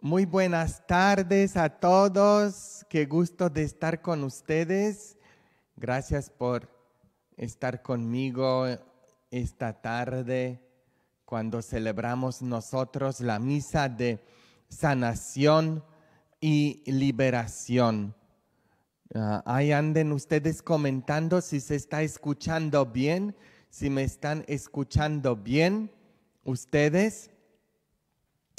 Muy buenas tardes a todos. Qué gusto de estar con ustedes. Gracias por estar conmigo esta tarde cuando celebramos nosotros la misa de sanación y liberación. Ah, ahí anden ustedes comentando si se está escuchando bien, si me están escuchando bien ustedes.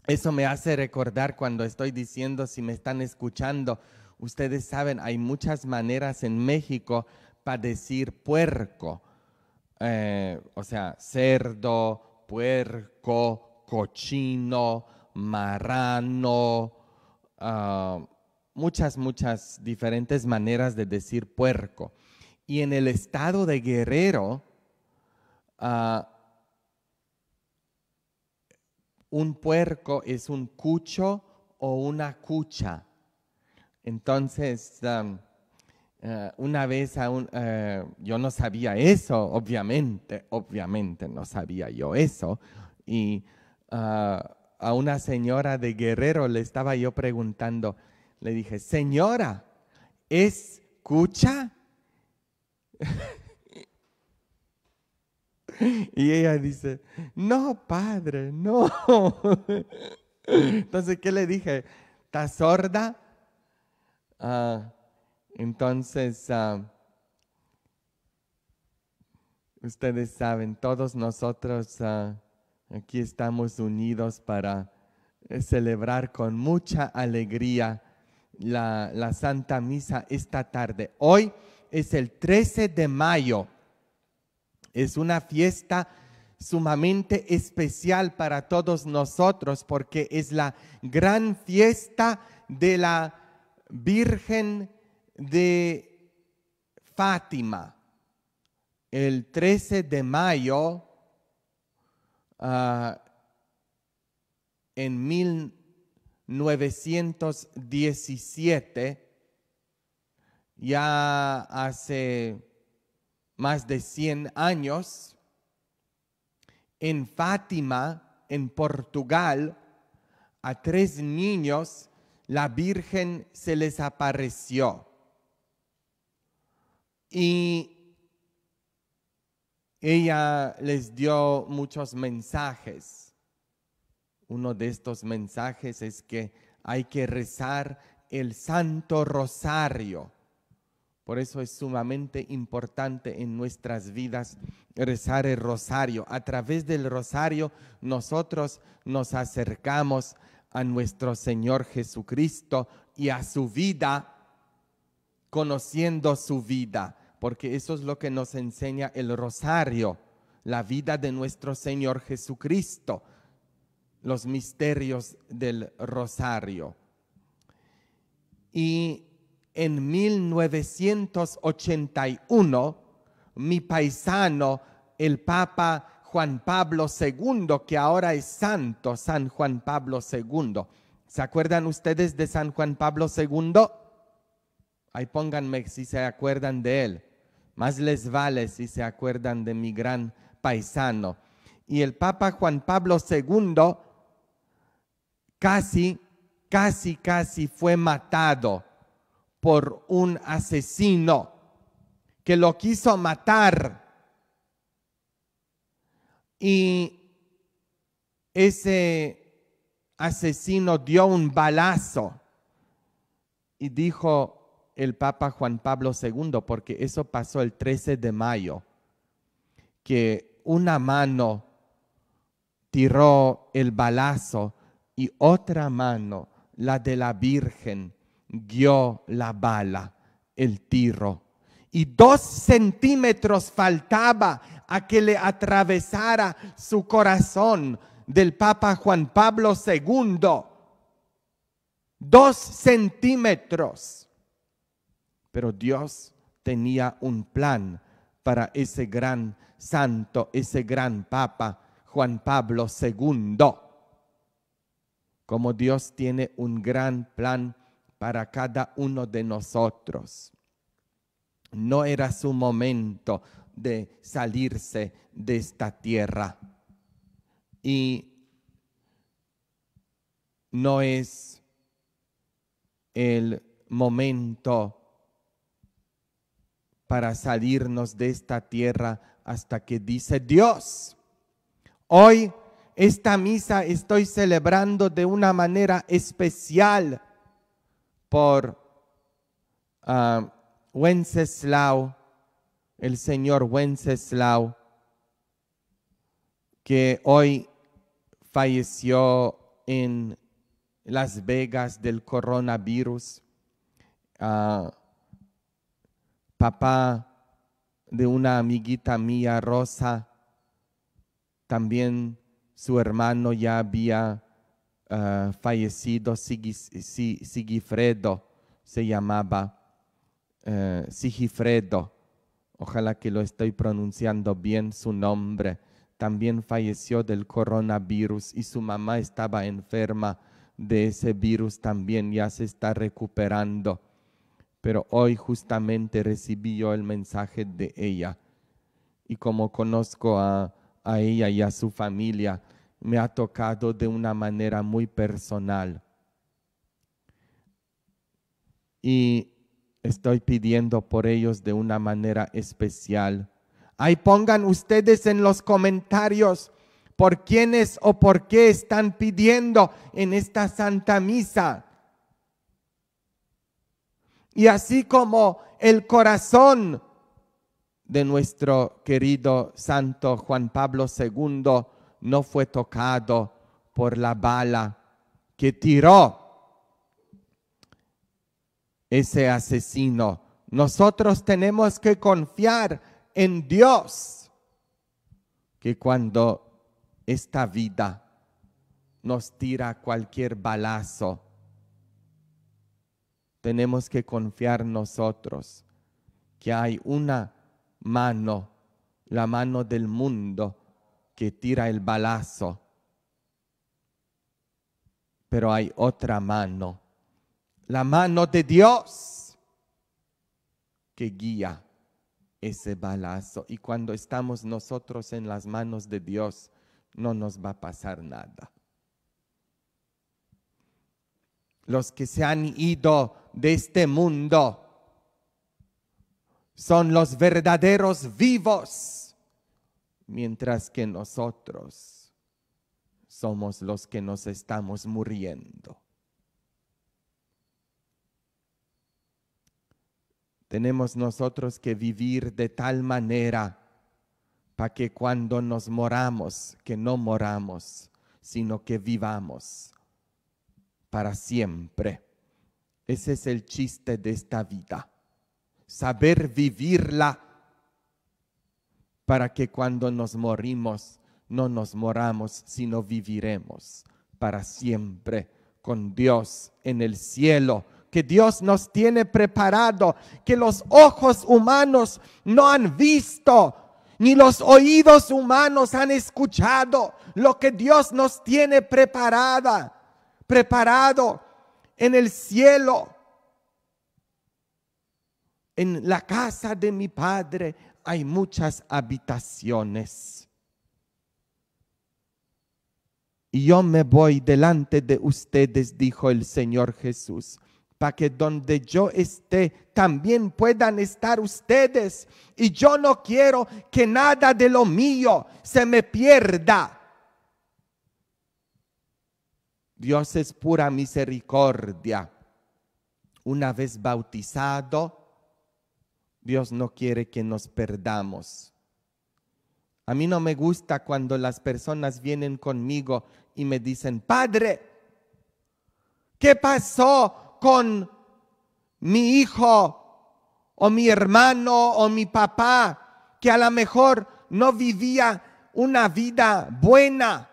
Eso me hace recordar cuando estoy diciendo, si me están escuchando, ustedes saben, hay muchas maneras en México para decir puerco. Eh, o sea, cerdo, puerco, cochino, marrano, ah, muchas, muchas diferentes maneras de decir puerco. Y en el estado de Guerrero, ah, un puerco es un cucho o una cucha. Entonces, um, eh, una vez eh, yo no sabía eso, obviamente, obviamente no sabía yo eso. Y uh, a una señora de Guerrero le estaba yo preguntando, le dije, señora, ¿es cucha? Y ella dice, no, padre, no. Entonces, ¿qué le dije? ¿Estás sorda? Ah, entonces, ah, ustedes saben, todos nosotros ah, aquí estamos unidos para eh, celebrar con mucha alegría la, la Santa Misa esta tarde. Hoy es el 13 de mayo es una fiesta sumamente especial para todos nosotros porque es la gran fiesta de la Virgen de Fátima. El 13 de mayo ah, en 1917, ya hace más de 100 años, en Fátima, en Portugal, a tres niños la Virgen se les apareció. Y ella les dio muchos mensajes. Uno de estos mensajes es que hay que rezar el Santo Rosario por eso es sumamente importante en nuestras vidas rezar el rosario. A través del rosario nosotros nos acercamos a nuestro Señor Jesucristo y a su vida, conociendo su vida, porque eso es lo que nos enseña el rosario, la vida de nuestro Señor Jesucristo, los misterios del rosario. Y en 1981, mi paisano, el Papa Juan Pablo II, que ahora es santo, San Juan Pablo II. ¿Se acuerdan ustedes de San Juan Pablo II? Ahí pónganme si se acuerdan de él. Más les vale si se acuerdan de mi gran paisano. Y el Papa Juan Pablo II casi, casi, casi fue matado por un asesino que lo quiso matar. Y ese asesino dio un balazo y dijo el Papa Juan Pablo II, porque eso pasó el 13 de mayo, que una mano tiró el balazo y otra mano, la de la Virgen, guió la bala, el tiro, y dos centímetros faltaba a que le atravesara su corazón del Papa Juan Pablo II. Dos centímetros. Pero Dios tenía un plan para ese gran santo, ese gran Papa Juan Pablo II. Como Dios tiene un gran plan para cada uno de nosotros. No era su momento de salirse de esta tierra. Y no es el momento para salirnos de esta tierra hasta que dice Dios. Hoy esta misa estoy celebrando de una manera especial por ah, Wenceslao, el señor Wenceslao, que hoy falleció en Las Vegas del coronavirus, ah, papá de una amiguita mía, Rosa, también su hermano ya había Ah, fallecido Sigifredo, se llamaba eh, Sigifredo, ojalá que lo estoy pronunciando bien su nombre, también falleció del coronavirus y su mamá estaba enferma de ese virus también, ya se está recuperando. Pero hoy justamente recibí yo el mensaje de ella. Y como conozco a ella y a su familia, me ha tocado de una manera muy personal. Y estoy pidiendo por ellos de una manera especial. Ahí pongan ustedes en los comentarios por quiénes o por qué están pidiendo en esta Santa Misa. Y así como el corazón de nuestro querido Santo Juan Pablo II no fue tocado por la bala que tiró ese asesino. Nosotros tenemos que confiar en Dios, que cuando esta vida nos tira cualquier balazo, tenemos que confiar nosotros que hay una mano, la mano del mundo, que tira el balazo, pero hay otra mano, la mano de Dios que guía ese balazo. Y cuando estamos nosotros en las manos de Dios, no nos va a pasar nada. Los que se han ido de este mundo son los verdaderos vivos mientras que nosotros somos los que nos estamos muriendo. Tenemos nosotros que vivir de tal manera para que cuando nos moramos, que no moramos, sino que vivamos para siempre. Ese es el chiste de esta vida. Saber vivirla para que cuando nos morimos no nos moramos, sino viviremos para siempre con Dios en el cielo que Dios nos tiene preparado, que los ojos humanos no han visto, ni los oídos humanos han escuchado lo que Dios nos tiene preparada, preparado en el cielo, en la casa de mi Padre hay muchas habitaciones. Y yo me voy delante de ustedes, dijo el Señor Jesús, para que donde yo esté también puedan estar ustedes. Y yo no quiero que nada de lo mío se me pierda. Dios es pura misericordia. Una vez bautizado, Dios no quiere que nos perdamos. A mí no me gusta cuando las personas vienen conmigo y me dicen, Padre, ¿qué pasó con mi hijo o mi hermano o mi papá que a lo mejor no vivía una vida buena?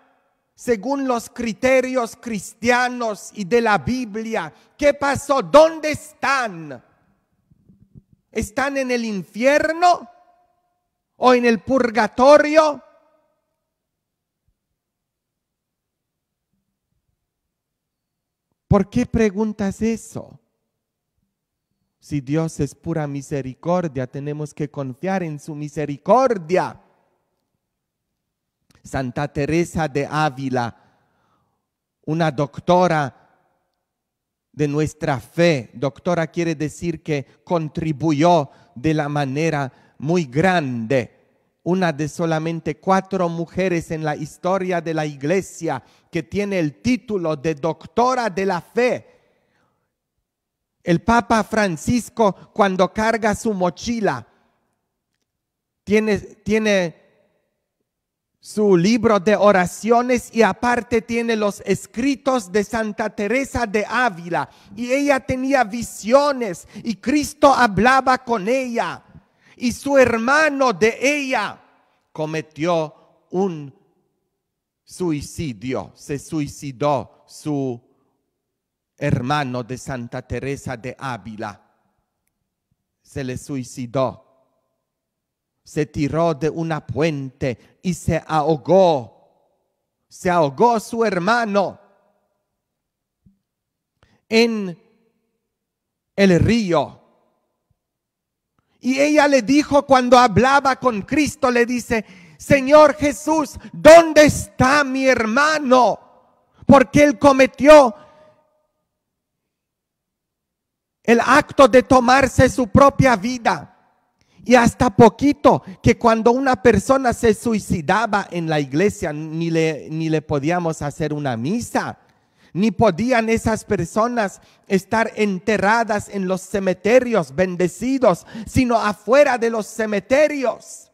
según los criterios cristianos y de la Biblia. ¿Qué pasó? ¿Dónde están? están en el infierno o en el purgatorio. ¿Por qué preguntas eso? Si Dios es pura misericordia, tenemos que confiar en su misericordia. Santa Teresa de Ávila, una doctora de nuestra fe. Doctora quiere decir que contribuyó de la manera muy grande. Una de solamente cuatro mujeres en la historia de la iglesia que tiene el título de doctora de la fe. El Papa Francisco cuando carga su mochila tiene, tiene su libro de oraciones y aparte tiene los escritos de Santa Teresa de Ávila. Y ella tenía visiones y Cristo hablaba con ella. Y su hermano de ella cometió un suicidio, se suicidó su hermano de Santa Teresa de Ávila. Se le suicidó se tiró de una puente y se ahogó. Se ahogó su hermano en el río. Y ella le dijo cuando hablaba con Cristo, le dice, Señor Jesús, ¿dónde está mi hermano? Porque él cometió el acto de tomarse su propia vida. Y hasta poquito, que cuando una persona se suicidaba en la iglesia, ni le, ni le podíamos hacer una misa, ni podían esas personas estar enterradas en los cementerios bendecidos, sino afuera de los cementerios.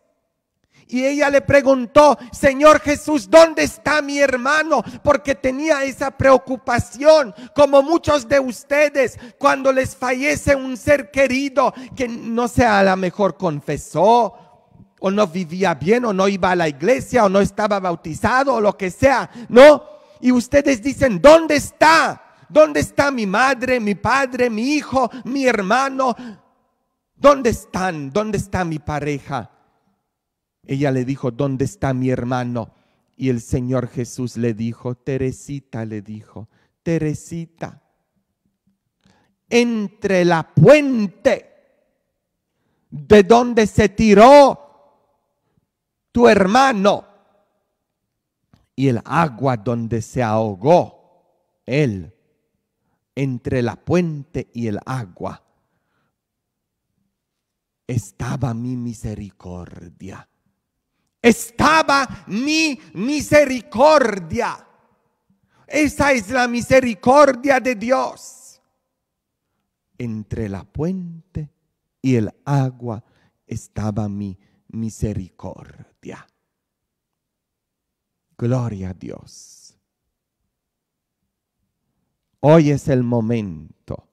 Y ella le preguntó, Señor Jesús, ¿dónde está mi hermano? Porque tenía esa preocupación, como muchos de ustedes, cuando les fallece un ser querido que no sea a la mejor confesó, o no vivía bien, o no iba a la iglesia, o no estaba bautizado, o lo que sea, ¿no? Y ustedes dicen, ¿dónde está? ¿Dónde está mi madre, mi padre, mi hijo, mi hermano? ¿Dónde están? ¿Dónde está mi pareja? Ella le dijo, ¿dónde está mi hermano? Y el Señor Jesús le dijo, Teresita le dijo, Teresita, entre la puente de donde se tiró tu hermano y el agua donde se ahogó él, entre la puente y el agua, estaba mi misericordia estaba mi misericordia. Esa es la misericordia de Dios. Entre la puente y el agua estaba mi misericordia. Gloria a Dios. Hoy es el momento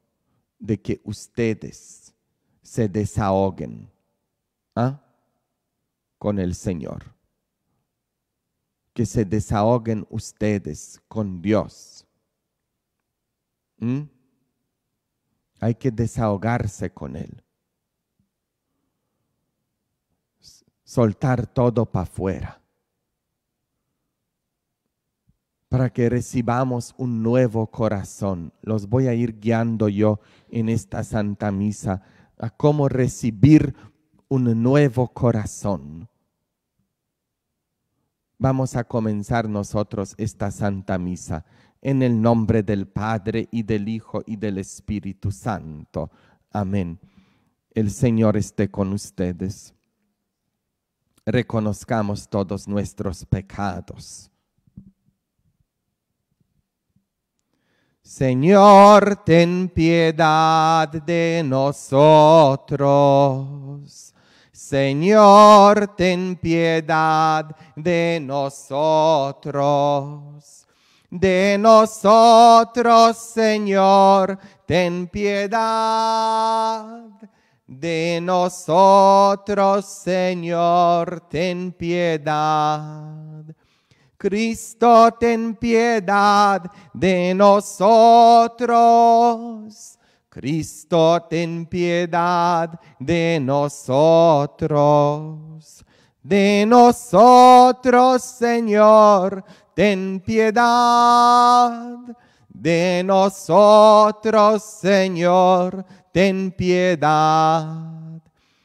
de que ustedes se desahoguen. ¿Ah? con el Señor. Que se desahoguen ustedes con Dios. ¿Mm? Hay que desahogarse con Él. Soltar todo para afuera. Para que recibamos un nuevo corazón. Los voy a ir guiando yo en esta Santa Misa a cómo recibir un nuevo corazón. Vamos a comenzar nosotros esta Santa Misa en el nombre del Padre y del Hijo y del Espíritu Santo. Amén. El Señor esté con ustedes. Reconozcamos todos nuestros pecados. Señor, ten piedad de nosotros. Señor, ten piedad de nosotros. De nosotros, Señor, ten piedad. De nosotros, Señor, ten piedad. Cristo, ten piedad de nosotros. Cristo, ten piedad de nosotros. De nosotros, Señor, ten piedad. De nosotros, Señor, ten piedad.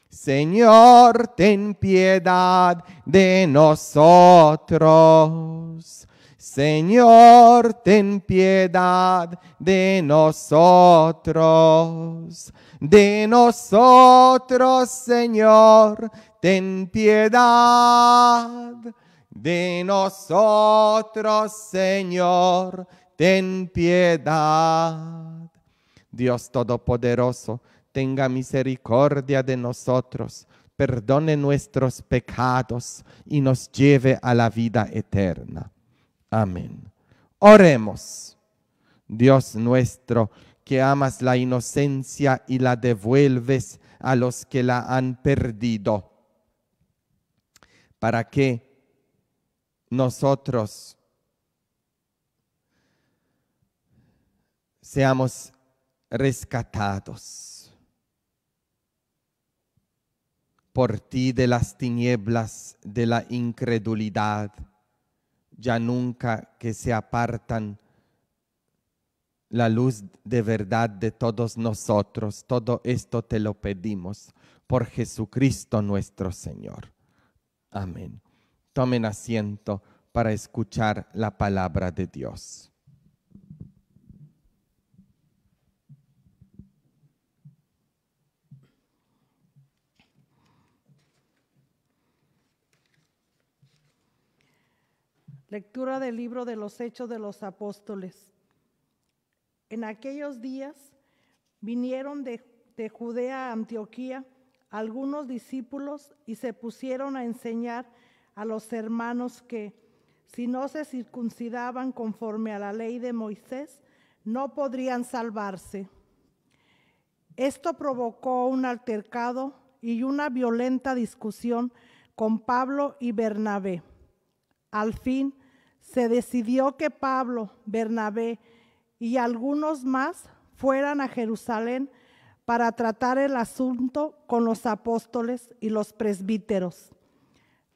Señor, ten piedad de nosotros. Señor, ten piedad de nosotros, de nosotros, Señor, ten piedad, de nosotros, Señor, ten piedad. Dios Todopoderoso, tenga misericordia de nosotros, perdone nuestros pecados y nos lleve a la vida eterna Amén. Oremos. Dios nuestro, que amas la inocencia y la devuelves a los que la han perdido, para que nosotros seamos rescatados por ti de las tinieblas de la incredulidad ya nunca que se apartan la luz de verdad de todos nosotros. Todo esto te lo pedimos por Jesucristo nuestro Señor. Amén. Tomen asiento para escuchar la palabra de Dios. Lectura del libro de los Hechos de los Apóstoles. En aquellos días vinieron de, Judea a Antioquía algunos discípulos y se pusieron a enseñar a los hermanos que si no se circuncidaban conforme a la ley de Moisés, no podrían salvarse. Esto provocó un altercado y una violenta discusión con Pablo y Bernabé. Al fin, se decidió que Pablo, Bernabé y algunos más fueran a Jerusalén para tratar el asunto con los apóstoles y los presbíteros.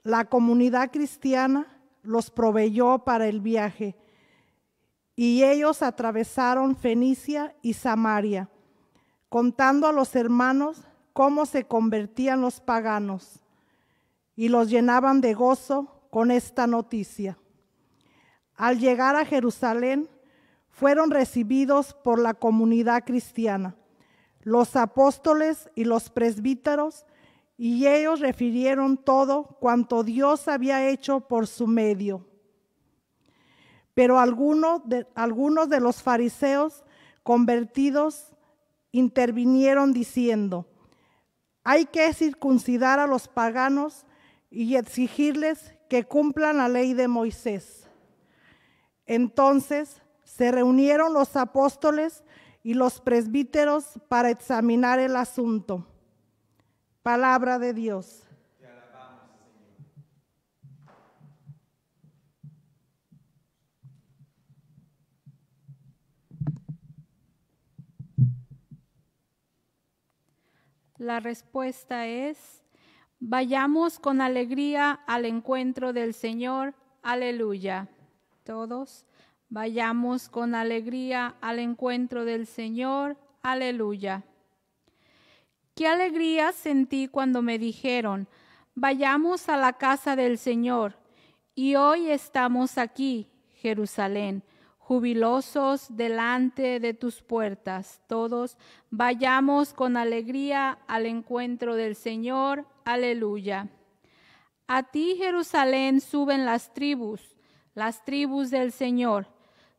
La comunidad cristiana los proveyó para el viaje y ellos atravesaron Fenicia y Samaria, contando a los hermanos cómo se convertían los paganos y los llenaban de gozo con esta noticia al llegar a Jerusalén, fueron recibidos por la comunidad cristiana, los apóstoles y los presbíteros, y ellos refirieron todo cuanto Dios había hecho por su medio. Pero algunos de, algunos de los fariseos convertidos intervinieron diciendo, hay que circuncidar a los paganos y exigirles que cumplan la ley de Moisés. Entonces se reunieron los apóstoles y los presbíteros para examinar el asunto. Palabra de Dios. La respuesta es, vayamos con alegría al encuentro del Señor. Aleluya todos vayamos con alegría al encuentro del Señor. Aleluya. Qué alegría sentí cuando me dijeron, vayamos a la casa del Señor. Y hoy estamos aquí, Jerusalén, jubilosos delante de tus puertas. Todos vayamos con alegría al encuentro del Señor. Aleluya. A ti, Jerusalén, suben las tribus las tribus del Señor,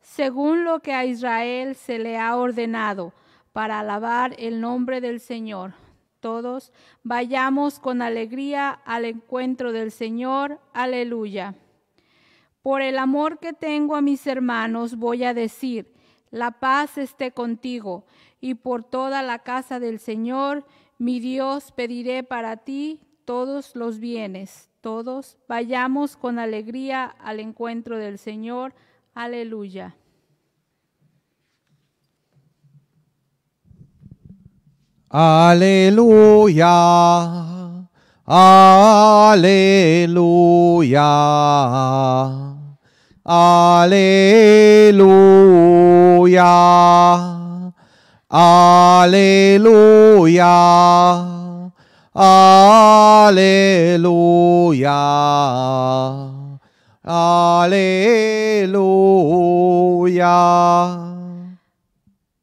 según lo que a Israel se le ha ordenado, para alabar el nombre del Señor. Todos vayamos con alegría al encuentro del Señor. Aleluya. Por el amor que tengo a mis hermanos voy a decir, la paz esté contigo, y por toda la casa del Señor, mi Dios, pediré para ti todos los bienes, todos vayamos con alegría al encuentro del Señor. Aleluya. Aleluya. Aleluya. Aleluya. Aleluya. Aleluya. Aleluya.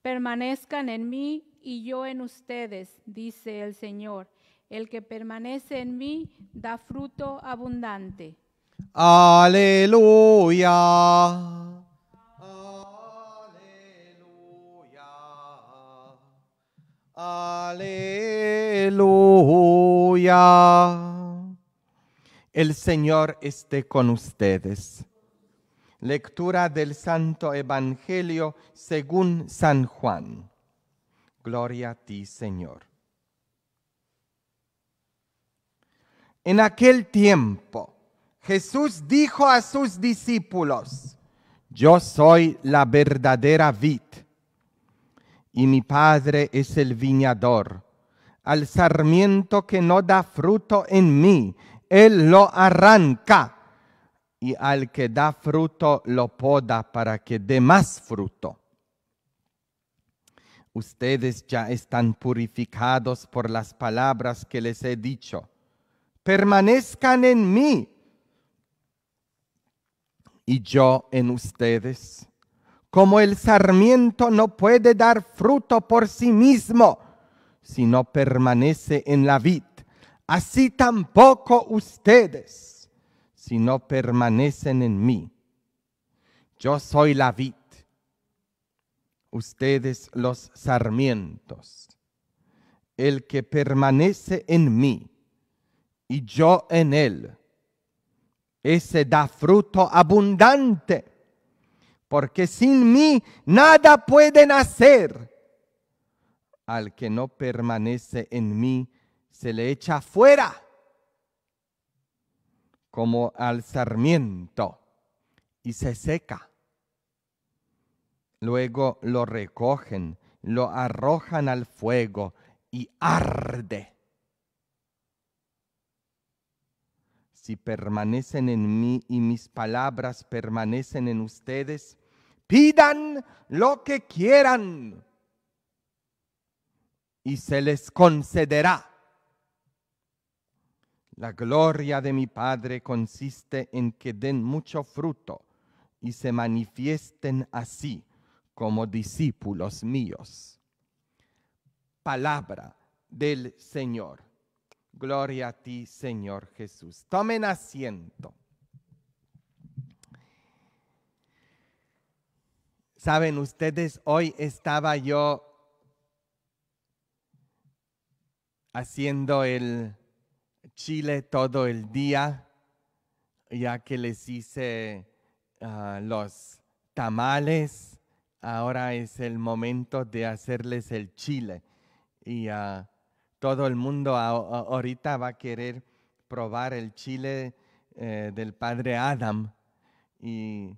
Permanezcan en mí y yo en ustedes, dice el Señor. El que permanece en mí da fruto abundante. Aleluya. Aleluya. El Señor esté con ustedes. Lectura del Santo Evangelio según San Juan. Gloria a ti, Señor. En aquel tiempo, Jesús dijo a sus discípulos, yo soy la verdadera vid y mi Padre es el viñador. Al sarmiento que no da fruto en mí, Él lo arranca y al que da fruto lo poda para que dé más fruto. Ustedes ya están purificados por las palabras que les he dicho. Permanezcan en mí y yo en ustedes como el sarmiento no puede dar fruto por sí mismo si no permanece en la vid, así tampoco ustedes si no permanecen en mí. Yo soy la vid, ustedes los sarmientos. El que permanece en mí y yo en él, ese da fruto abundante porque sin mí nada pueden hacer. Al que no permanece en mí, se le echa fuera como al sarmiento y se seca. Luego lo recogen, lo arrojan al fuego y arde. Si permanecen en mí y mis palabras permanecen en ustedes, pidan lo que quieran y se les concederá. La gloria de mi Padre consiste en que den mucho fruto y se manifiesten así como discípulos míos. Palabra del Señor. Gloria a ti, Señor Jesús. Tomen asiento. Saben ustedes, hoy estaba yo haciendo el chile todo el día, ya que les hice ah, los tamales. Ahora es el momento de hacerles el chile. Y a ah, todo el mundo ahorita va a querer probar el chile eh, del padre Adam y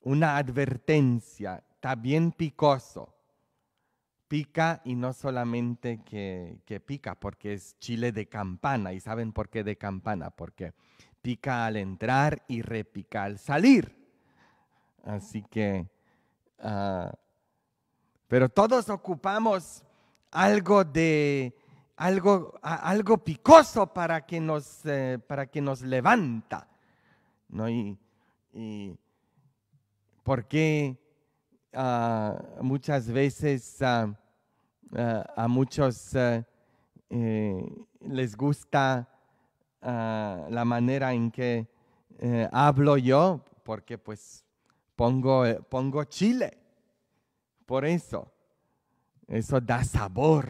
una advertencia, está bien picoso. Pica y no solamente que, pica, porque es chile de campana. ¿Y saben por qué de campana? Porque pica al entrar y repica al salir. Así que, ah, pero todos ocupamos algo de algo, algo picoso para que nos, eh, para que nos levanta. ¿no? Y, por porque ah, muchas veces ah, ah, a muchos eh, eh, les gusta la manera en que hablo yo, porque pues pongo, pongo chile. Por eso. Eso da sabor.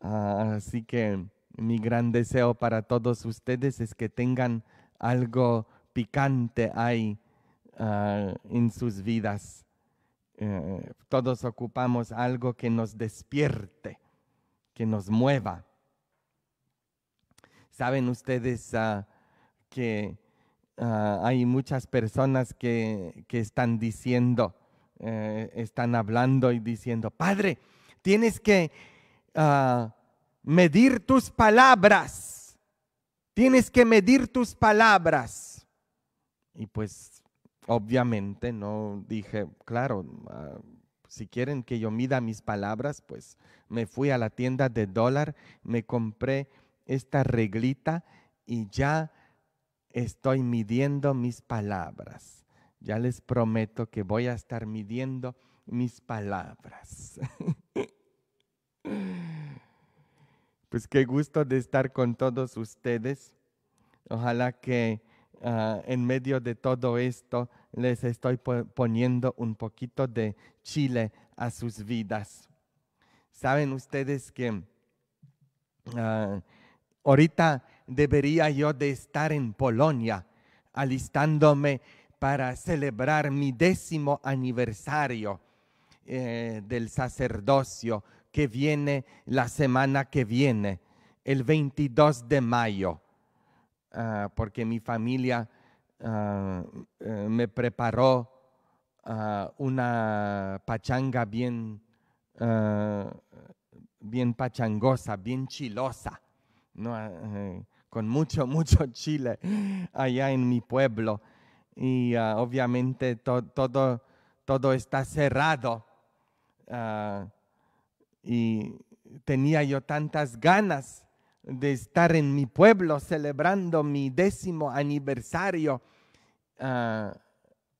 así que mi gran deseo para todos ustedes es que tengan algo picante ahí ah, en sus vidas. Eh, todos ocupamos algo que nos despierte, que nos mueva. Saben ustedes ah, que ah, hay muchas personas que están diciendo, eh, están hablando y diciendo, Padre, tienes que ah, medir tus palabras, tienes que medir tus palabras. Y pues obviamente no dije, claro, ah, si quieren que yo mida mis palabras, pues me fui a la tienda de dólar, me compré esta reglita y ya estoy midiendo mis palabras ya les prometo que voy a estar midiendo mis palabras. pues qué gusto de estar con todos ustedes. Ojalá que ah, en medio de todo esto les estoy poniendo un poquito de chile a sus vidas. Saben ustedes que ah, ahorita debería yo de estar en Polonia alistándome para celebrar mi décimo aniversario eh, del sacerdocio que viene la semana que viene, el 22 de mayo, ah, porque mi familia ah, eh, me preparó ah, una pachanga bien, bien pachangosa, bien chilosa, eh, con mucho, mucho chile allá en mi pueblo y ah, obviamente todo, todo está cerrado. Ah, y tenía yo tantas ganas de estar en mi pueblo celebrando mi décimo aniversario, ah,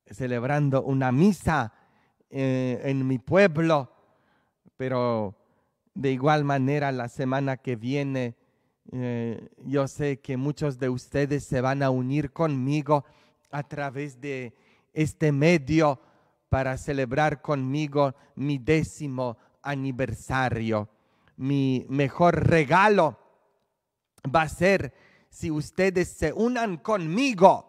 celebrando una misa eh, en mi pueblo, pero de igual manera la semana que viene eh, yo sé que muchos de ustedes se van a unir conmigo a través de este medio para celebrar conmigo mi décimo aniversario. Mi mejor regalo va a ser si ustedes se unan conmigo.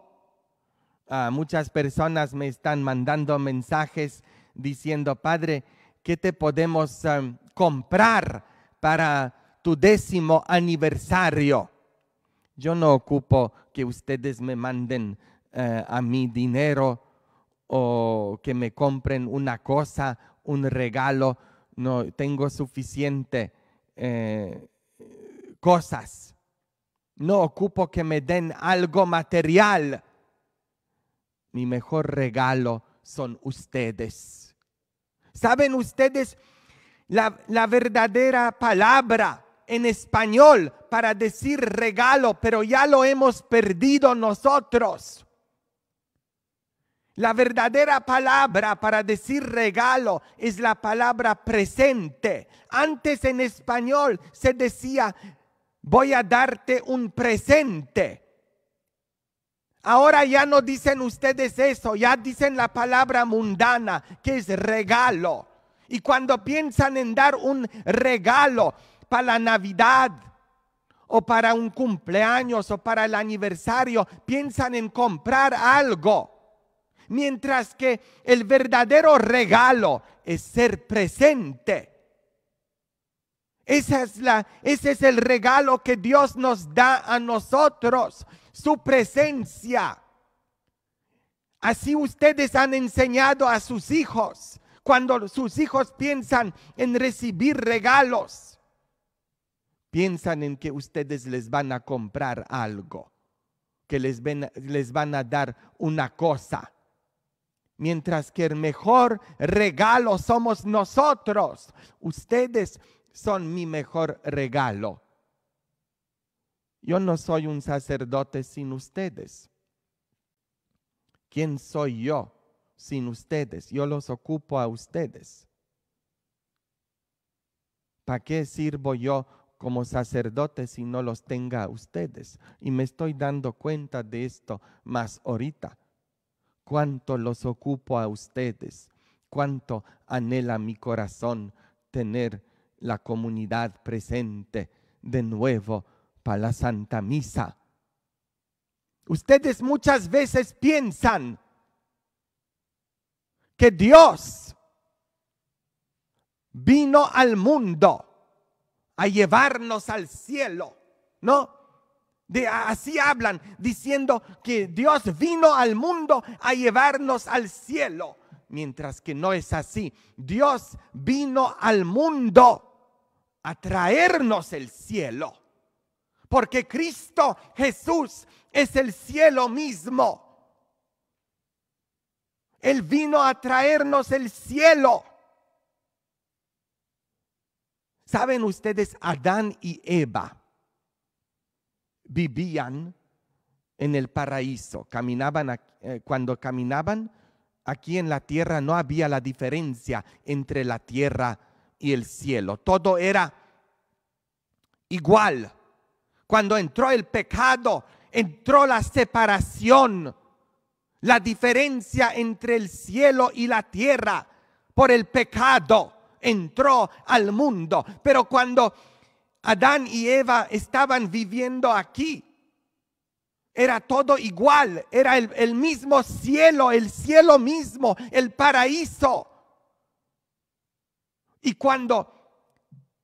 Ah, muchas personas me están mandando mensajes diciendo, Padre, ¿qué te podemos em, comprar para tu décimo aniversario? Yo no ocupo que ustedes me manden eh, a mi dinero o que me compren una cosa, un regalo. No tengo suficiente eh, cosas. No ocupo que me den algo material. Mi mejor regalo son ustedes. ¿Saben ustedes la verdadera palabra? en español para decir regalo, pero ya lo hemos perdido nosotros. La verdadera palabra para decir regalo es la palabra presente. Antes en español se decía, voy a darte un presente. Ahora ya no dicen ustedes eso, ya dicen la palabra mundana, que es regalo. Y cuando piensan en dar un regalo para la Navidad o para un cumpleaños o para el aniversario, piensan en comprar algo. Mientras que el verdadero regalo es ser presente. Esa es la, ese es el regalo que Dios nos da a nosotros, su presencia. Así ustedes han enseñado a sus hijos cuando sus hijos piensan en recibir regalos. Piensan en que ustedes les van a comprar algo, que les, les van a dar una cosa mientras que el mejor regalo somos nosotros. Ustedes son mi mejor regalo. Yo no soy un sacerdote sin ustedes. ¿Quién soy yo sin ustedes? Yo los ocupo a ustedes. ¿Para qué sirvo yo como sacerdote si no los tengo a ustedes? Y me estoy dando cuenta de esto más ahorita cuánto los ocupo a ustedes, cuánto anhela mi corazón tener la comunidad presente de nuevo para la Santa Misa. Ustedes muchas veces piensan que Dios vino al mundo a llevarnos al cielo, ¿no? así hablan, diciendo que Dios vino al mundo a llevarnos al cielo, mientras que no es así. Dios vino al mundo a traernos el cielo, porque Cristo Jesús es el cielo mismo. Él vino a traernos el cielo. ¿Saben ustedes, Adán y Eva? vivían en el paraíso. Caminaban eh, cuando caminaban aquí en la tierra no había la diferencia entre la tierra y el cielo. Todo era igual. Cuando entró el pecado, entró la separación, la diferencia entre el cielo y la tierra por el pecado entró al mundo. Pero cuando Adán y Eva estaban viviendo aquí. Era todo igual, era el, mismo cielo, el cielo mismo, el paraíso. Y cuando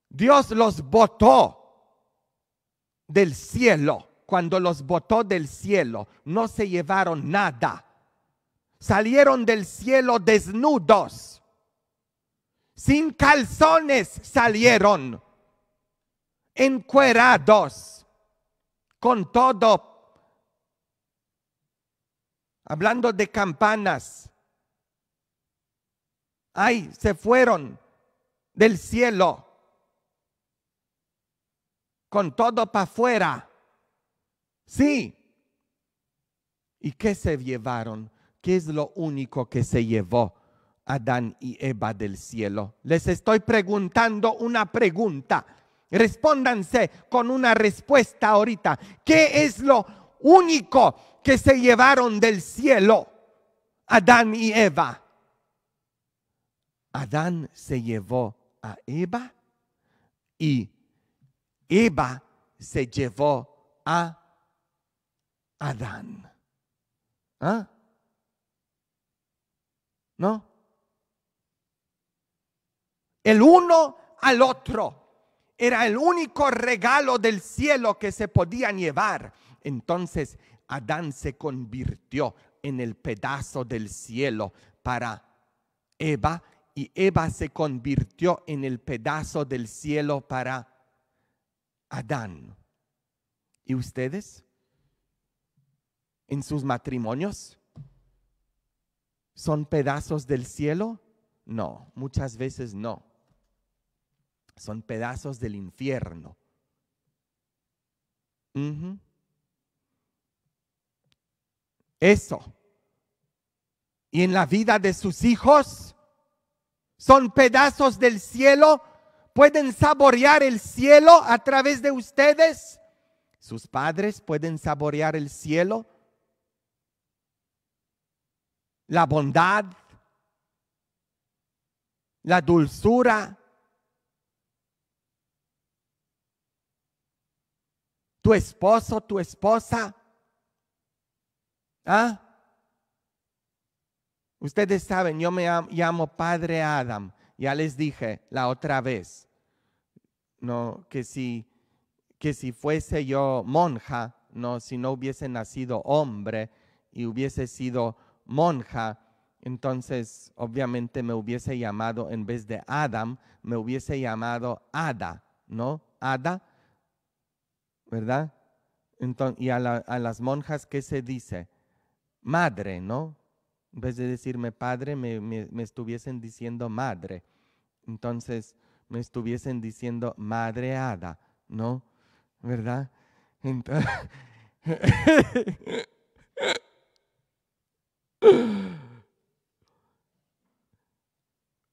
Dios los botó del cielo, cuando los botó del cielo, no se llevaron nada. Salieron del cielo desnudos, sin calzones salieron encuerados con todo. Hablando de campanas. Ay, se fueron del cielo con todo para afuera. Sí. ¿Y qué se llevaron? ¿Qué es lo único que se llevó Adán y Eva del cielo? Les estoy preguntando una pregunta Respóndanse con una respuesta ahorita. ¿Qué es lo único que se llevaron del cielo Adán y Eva? Adán se llevó a Eva y Eva se llevó a Adán. ¿Ah? ¿No? El uno al otro. Era el único regalo del cielo que se podían llevar. Entonces Adán se convirtió en el pedazo del cielo para Eva y Eva se convirtió en el pedazo del cielo para Adán. ¿Y ustedes? ¿En sus matrimonios? ¿Son pedazos del cielo? No, muchas veces no son pedazos del infierno. Eso. Y en la vida de sus hijos son pedazos del cielo. Pueden saborear el cielo a través de ustedes. Sus padres pueden saborear el cielo. La bondad, la dulzura, tu esposo, tu esposa. ¿Ah? Ustedes saben, yo me llamo Padre Adam. Ya les dije la otra vez, no que si que si fuese yo monja, no si no hubiese nacido hombre y hubiese sido monja, entonces obviamente me hubiese llamado en vez de Adam, me hubiese llamado Ada, ¿no? Ada ¿verdad? y a, las monjas, ¿qué se dice? Madre, ¿no? En vez de decirme padre, me, estuviesen diciendo madre. Entonces, me estuviesen diciendo madreada, ¿no? ¿Verdad? Entonces,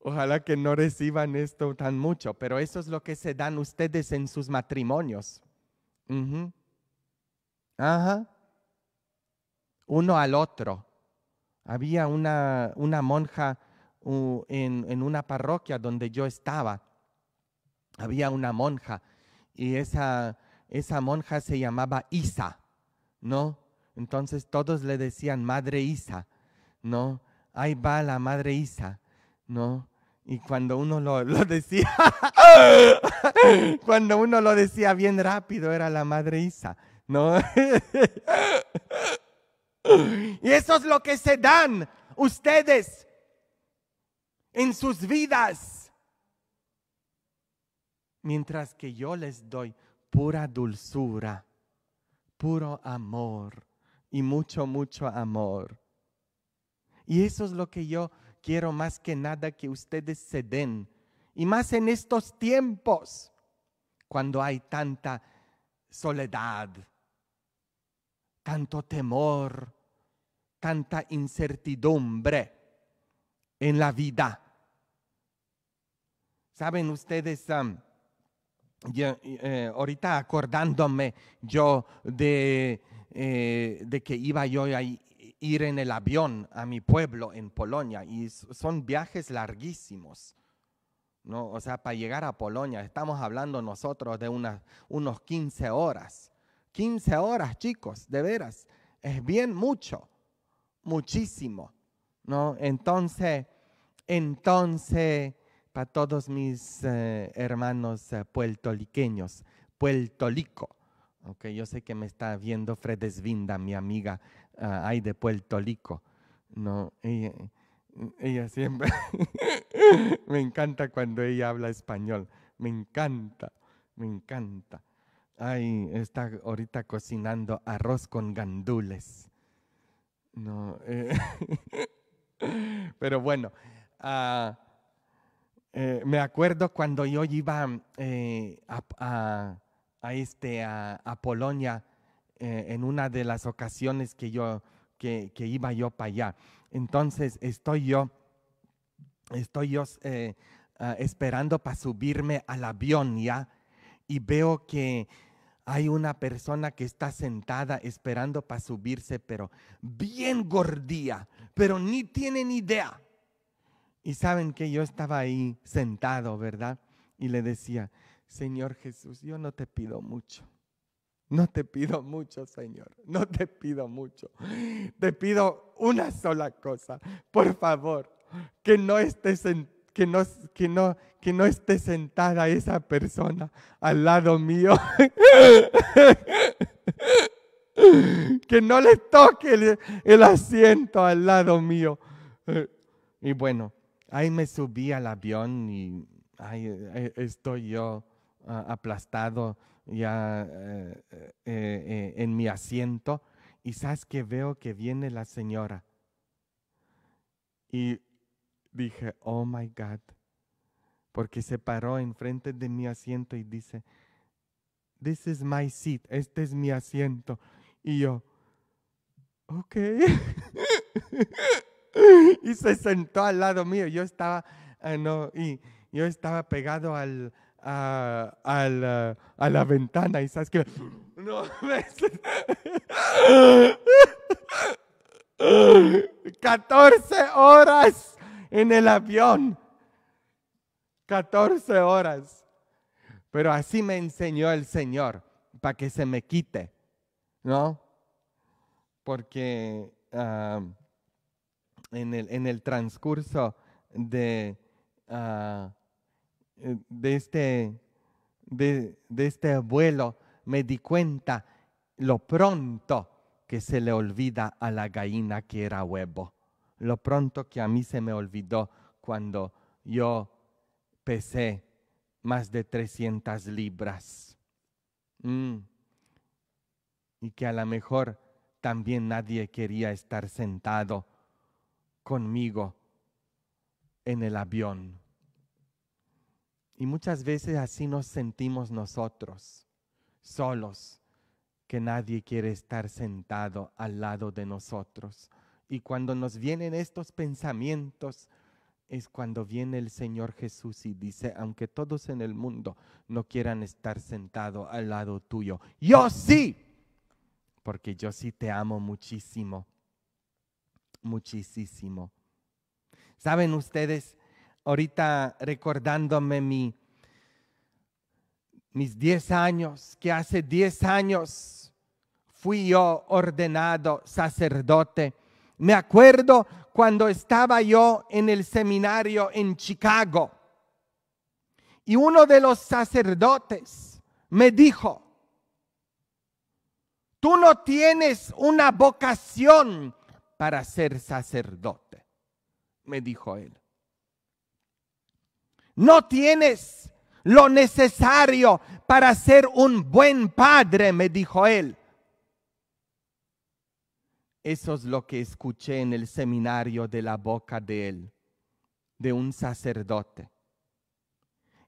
Ojalá que no reciban esto tan mucho, pero eso es lo que se dan ustedes en sus matrimonios. Ajá. Uno al otro. Había una, una monja en, una parroquia donde yo estaba. Había una monja y esa, esa monja se llamaba Isa, ¿no? Entonces todos le decían, Madre Isa, ¿no? Ahí va la Madre Isa, ¿no? Y cuando uno lo, lo decía, Cuando uno lo decía bien rápido era la madre Isa, ¿no? y eso es lo que se dan ustedes en sus vidas. Mientras que yo les doy pura dulzura, puro amor y mucho, mucho amor. Y eso es lo que yo quiero más que nada que ustedes se den y más en estos tiempos, cuando hay tanta soledad, tanto temor, tanta incertidumbre en la vida. Saben ustedes, eh, ahorita acordándome yo de, eh, de que iba yo a ir en el avión a mi pueblo en Polonia y son viajes larguísimos no, o sea, para llegar a Polonia, estamos hablando nosotros de unas unos 15 horas. 15 horas, chicos, de veras. Es bien mucho, muchísimo. ¿no? Entonces, entonces, para todos mis eh, hermanos eh, puertoliqueños, puertolico, aunque yo sé que me está viendo Fredesvinda, mi amiga, ah, ahí de puertolico, ¿no? Ella siempre. me encanta cuando ella habla español. Me encanta, me encanta. Ay, está ahorita cocinando arroz con gandules. No. Eh, pero bueno, ah, eh, me acuerdo cuando yo iba eh, a, a, este, a, a Polonia en una de las ocasiones que yo que, iba yo para allá. Entonces estoy yo, estoy yo eh, ah, esperando para subirme al avión ya y veo que hay una persona que está sentada esperando para subirse, pero bien gordía, pero ni tiene ni idea. Y saben que yo estaba ahí sentado, ¿verdad? Y le decía, Señor Jesús, yo no te pido mucho. No te pido mucho, Señor. No te pido mucho. Te pido una sola cosa. Por favor, que no estés que que no, que no esté sentada esa persona al lado mío. que no le toque el, asiento al lado mío. Y bueno, ahí me subí al avión y ahí eh, estoy yo ah, aplastado ya eh, eh, eh, en mi asiento y sabes que veo que viene la señora. Y dije, oh my God, porque se paró enfrente de mi asiento y dice, this is my seat, este es mi asiento. Y yo, ok. y se sentó al lado mío, yo estaba, ah, no, y yo estaba pegado al, a, la, a ventana y sabes que... No, ¿ves? 14 horas en el avión. 14 horas. Pero así me enseñó el Señor para que se me quite, ¿no? Porque ah, en, el, en, el, transcurso de... Ah, eh, de este, de, este abuelo, me di cuenta lo pronto que se le olvida a la gallina que era huevo, lo pronto que a mí se me olvidó cuando yo pesé más de 300 libras. Mm. Y que a lo mejor también nadie quería estar sentado conmigo en el avión. Y muchas veces así nos sentimos nosotros, solos, que nadie quiere estar sentado al lado de nosotros. Y cuando nos vienen estos pensamientos, es cuando viene el Señor Jesús y dice, aunque todos en el mundo no quieran estar sentado al lado tuyo, yo sí, porque yo sí te amo muchísimo, muchísimo. ¿Saben ustedes? ahorita recordándome mis 10 años, que hace 10 años fui yo ordenado sacerdote. Me acuerdo cuando estaba yo en el seminario en Chicago y uno de los sacerdotes me dijo, tú no tienes una vocación para ser sacerdote, me dijo él. No tienes lo necesario para ser un buen padre, me dijo él. Eso es lo que escuché en el seminario de la boca de él, de un sacerdote.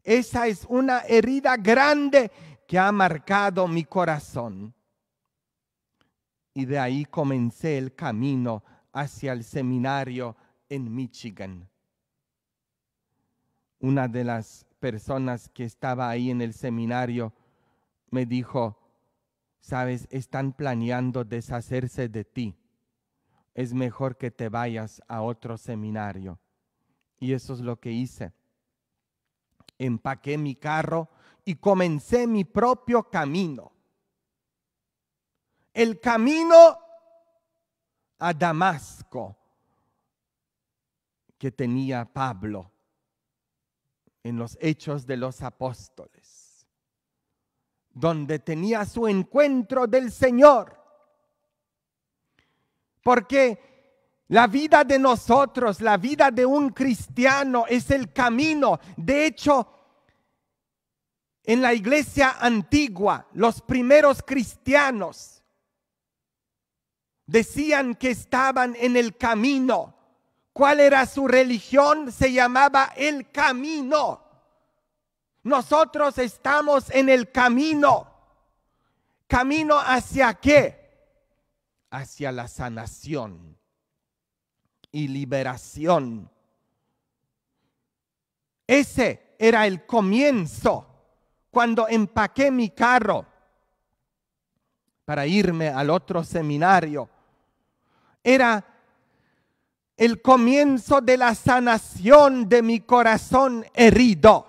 Esa es una herida grande que ha marcado mi corazón. Y de ahí comencé el camino hacia el seminario en Michigan una de las personas que estaba ahí en el seminario me dijo, sabes, están planeando deshacerse de ti. Es mejor que te vayas a otro seminario. Y eso es lo que hice. Empaqué mi carro y comencé mi propio camino. El camino a Damasco que tenía Pablo en los hechos de los apóstoles, donde tenía su encuentro del Señor. Porque la vida de nosotros, la vida de un cristiano es el camino. De hecho, en la iglesia antigua, los primeros cristianos decían que estaban en el camino, ¿Cuál era su religión? Se llamaba el camino. Nosotros estamos en el camino. ¿Camino hacia qué? Hacia la sanación y liberación. Ese era el comienzo cuando empaqué mi carro para irme al otro seminario. Era el comienzo de la sanación de mi corazón herido.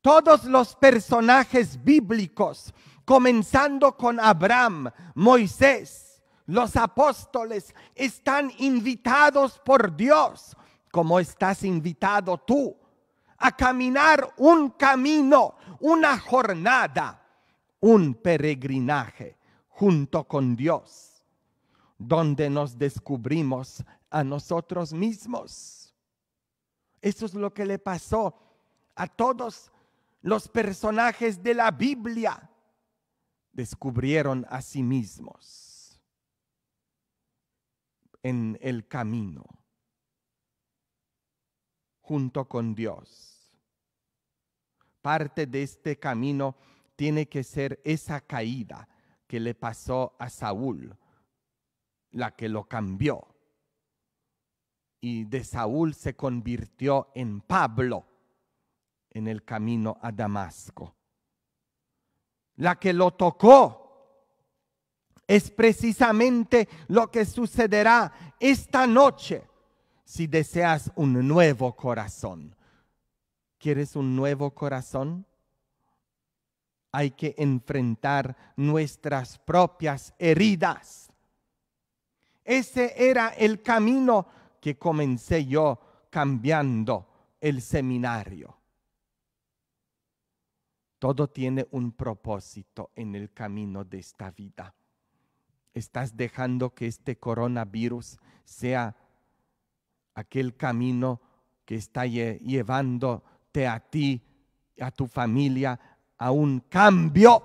Todos los personajes bíblicos, comenzando con Abraham, Moisés, los apóstoles, están invitados por Dios, como estás invitado tú, a caminar un camino, una jornada, un peregrinaje junto con Dios donde nos descubrimos a nosotros mismos. Eso es lo que le pasó a todos los personajes de la Biblia. Descubrieron a sí mismos en el camino, junto con Dios. Parte de este camino tiene que ser esa caída que le pasó a Saúl la que lo cambió. Y de Saúl se convirtió en Pablo en el camino a Damasco. La que lo tocó es precisamente lo que sucederá esta noche si deseas un nuevo corazón. ¿Quieres un nuevo corazón? Hay que enfrentar nuestras propias heridas ese era el camino que comencé yo cambiando el seminario. Todo tiene un propósito en el camino de esta vida. Estás dejando que este coronavirus sea aquel camino que está llevándote a ti, a tu familia, a un cambio.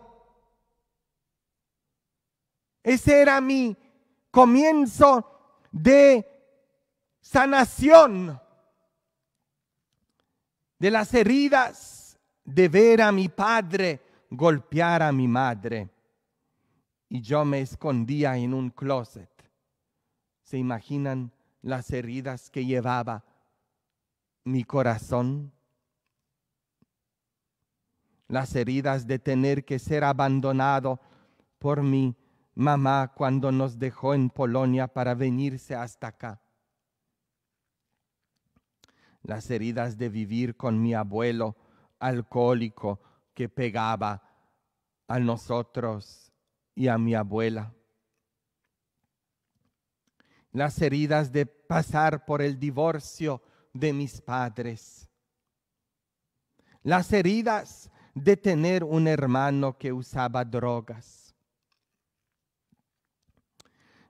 Ese era mi comienzo de sanación de las heridas de ver a mi padre golpear a mi madre. Y yo me escondía en un closet. ¿Se imaginan las heridas que llevaba mi corazón? Las heridas de tener que ser abandonado por mi mamá cuando nos dejó en Polonia para venirse hasta acá. Las heridas de vivir con mi abuelo alcohólico que pegaba a nosotros y a mi abuela. Las heridas de pasar por el divorcio de mis padres. Las heridas de tener un hermano que usaba drogas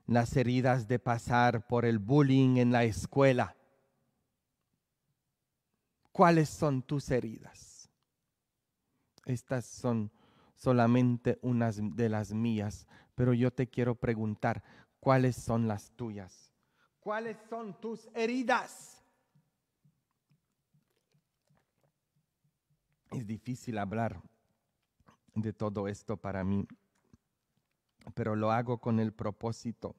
las heridas de pasar por el bullying en la escuela. ¿Cuáles son tus heridas? Estas son solamente unas de las mías, pero yo te quiero preguntar, ¿cuáles son las tuyas? ¿Cuáles son tus heridas? Es difícil hablar de todo esto para mí, pero lo hago con el propósito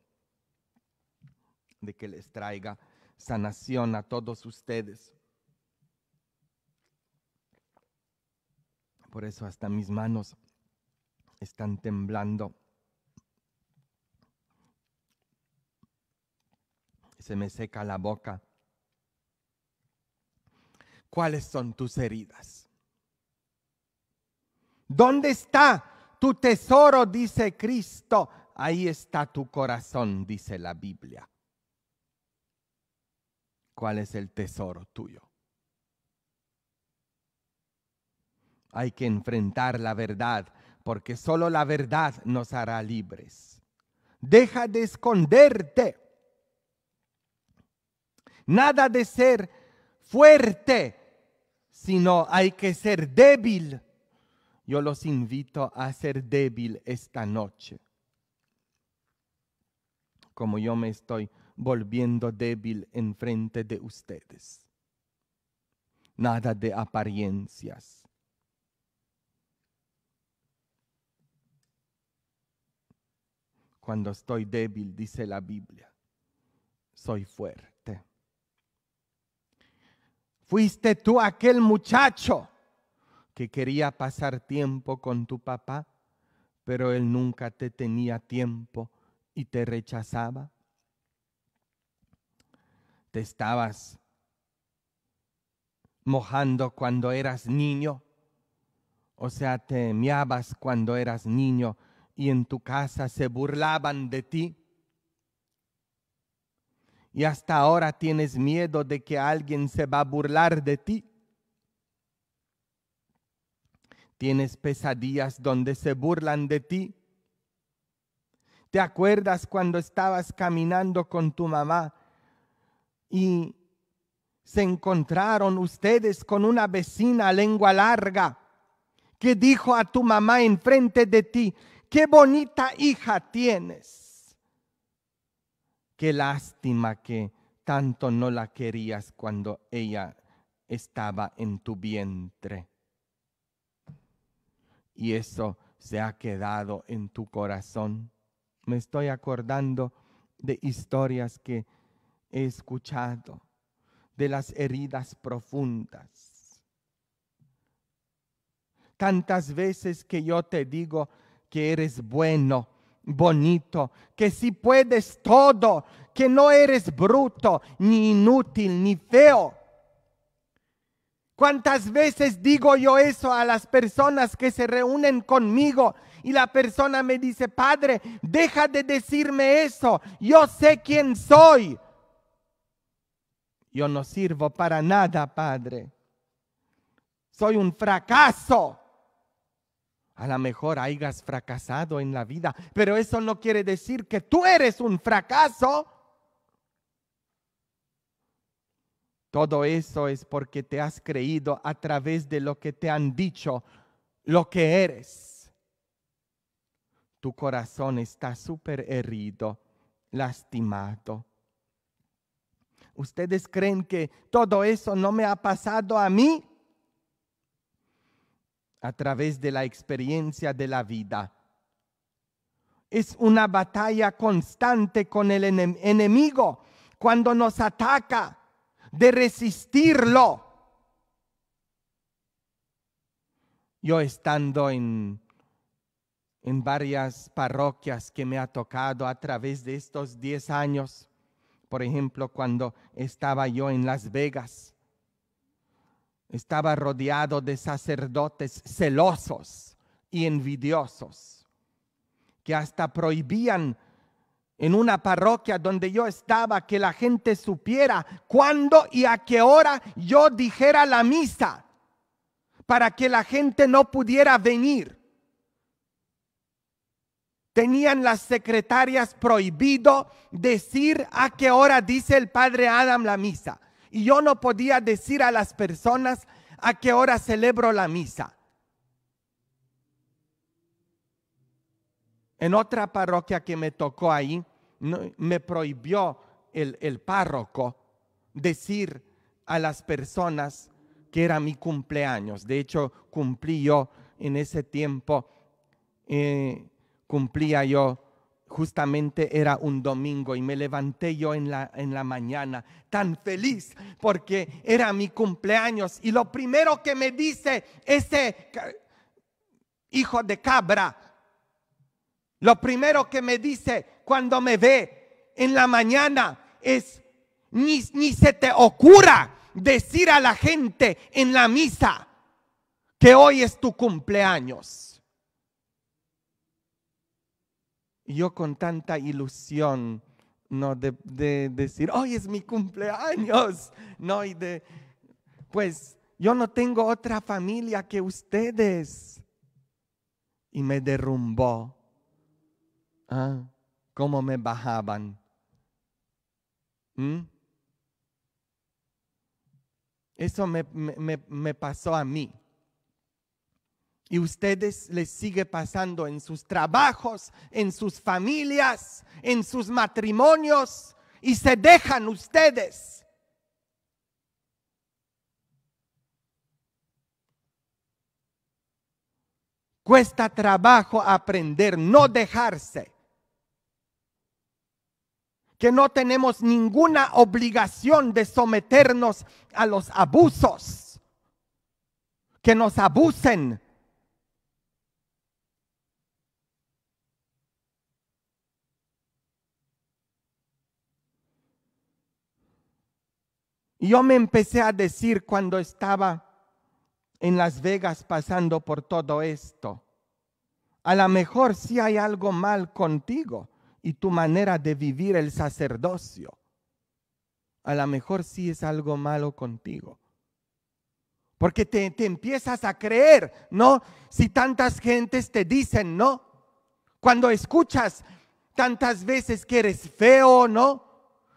de que les traiga sanación a todos ustedes. Por eso hasta mis manos están temblando. Se me seca la boca. ¿Cuáles son tus heridas? ¿Dónde está tu tesoro, dice Cristo, ahí está tu corazón, dice la Biblia. ¿Cuál es el tesoro tuyo? Hay que enfrentar la verdad, porque solo la verdad nos hará libres. Deja de esconderte. Nada de ser fuerte, sino hay que ser débil yo los invito a ser débil esta noche. Como yo me estoy volviendo débil en frente de ustedes. Nada de apariencias. Cuando estoy débil, dice la Biblia, soy fuerte. Fuiste tú aquel muchacho que quería pasar tiempo con tu papá, pero él nunca te tenía tiempo y te rechazaba. Te estabas mojando cuando eras niño, o sea, te miabas cuando eras niño y en tu casa se burlaban de ti. Y hasta ahora tienes miedo de que alguien se va a burlar de ti. Tienes pesadillas donde se burlan de ti. ¿Te acuerdas cuando estabas caminando con tu mamá y se encontraron ustedes con una vecina lengua larga que dijo a tu mamá enfrente de ti, qué bonita hija tienes. Qué lástima que tanto no la querías cuando ella estaba en tu vientre y eso se ha quedado en tu corazón. Me estoy acordando de historias que he escuchado, de las heridas profundas. Tantas veces que yo te digo que eres bueno, bonito, que si puedes todo, que no eres bruto, ni inútil, ni feo. ¿Cuántas veces digo yo eso a las personas que se reúnen conmigo? Y la persona me dice, Padre, deja de decirme eso. Yo sé quién soy. Yo no sirvo para nada, Padre. Soy un fracaso. A lo mejor hayas fracasado en la vida, pero eso no quiere decir que tú eres un fracaso. Todo eso es porque te has creído a través de lo que te han dicho, lo que eres. Tu corazón está súper herido, lastimado. ¿Ustedes creen que todo eso no me ha pasado a mí? A través de la experiencia de la vida. Es una batalla constante con el enemigo cuando nos ataca de resistirlo. Yo estando en, varias parroquias que me ha tocado a través de estos 10 años, por ejemplo, cuando estaba yo en Las Vegas, estaba rodeado de sacerdotes celosos y envidiosos que hasta prohibían en una parroquia donde yo estaba, que la gente supiera cuándo y a qué hora yo dijera la misa, para que la gente no pudiera venir. Tenían las secretarias prohibido decir a qué hora dice el padre Adam la misa. Y yo no podía decir a las personas a qué hora celebro la misa. En otra parroquia que me tocó ahí, me prohibió el, párroco decir a las personas que era mi cumpleaños. De hecho, cumplí yo en ese tiempo, eh, cumplía yo, justamente era un domingo y me levanté yo en la mañana tan feliz porque era mi cumpleaños. Y lo primero que me dice ese hijo de cabra, lo primero que me dice cuando me ve en la mañana es, ni, se te ocurra decir a la gente en la misa que hoy es tu cumpleaños. Y yo con tanta ilusión, de, de, decir, hoy es mi cumpleaños, no, y de, pues yo no tengo otra familia que ustedes. Y me derrumbó Ah, ¿Cómo me bajaban? ¿Mm? Eso me, me, pasó a mí. Y ustedes les sigue pasando en sus trabajos, en sus familias, en sus matrimonios, y se dejan ustedes. Cuesta trabajo aprender, no dejarse que no tenemos ninguna obligación de someternos a los abusos, que nos abusen. yo me empecé a decir cuando estaba en Las Vegas pasando por todo esto, a lo mejor si hay algo mal contigo y tu manera de vivir el sacerdocio. A lo mejor sí es algo malo contigo. Porque te, te, empiezas a creer, ¿no? Si tantas gentes te dicen, ¿no? Cuando escuchas tantas veces que eres feo, ¿no?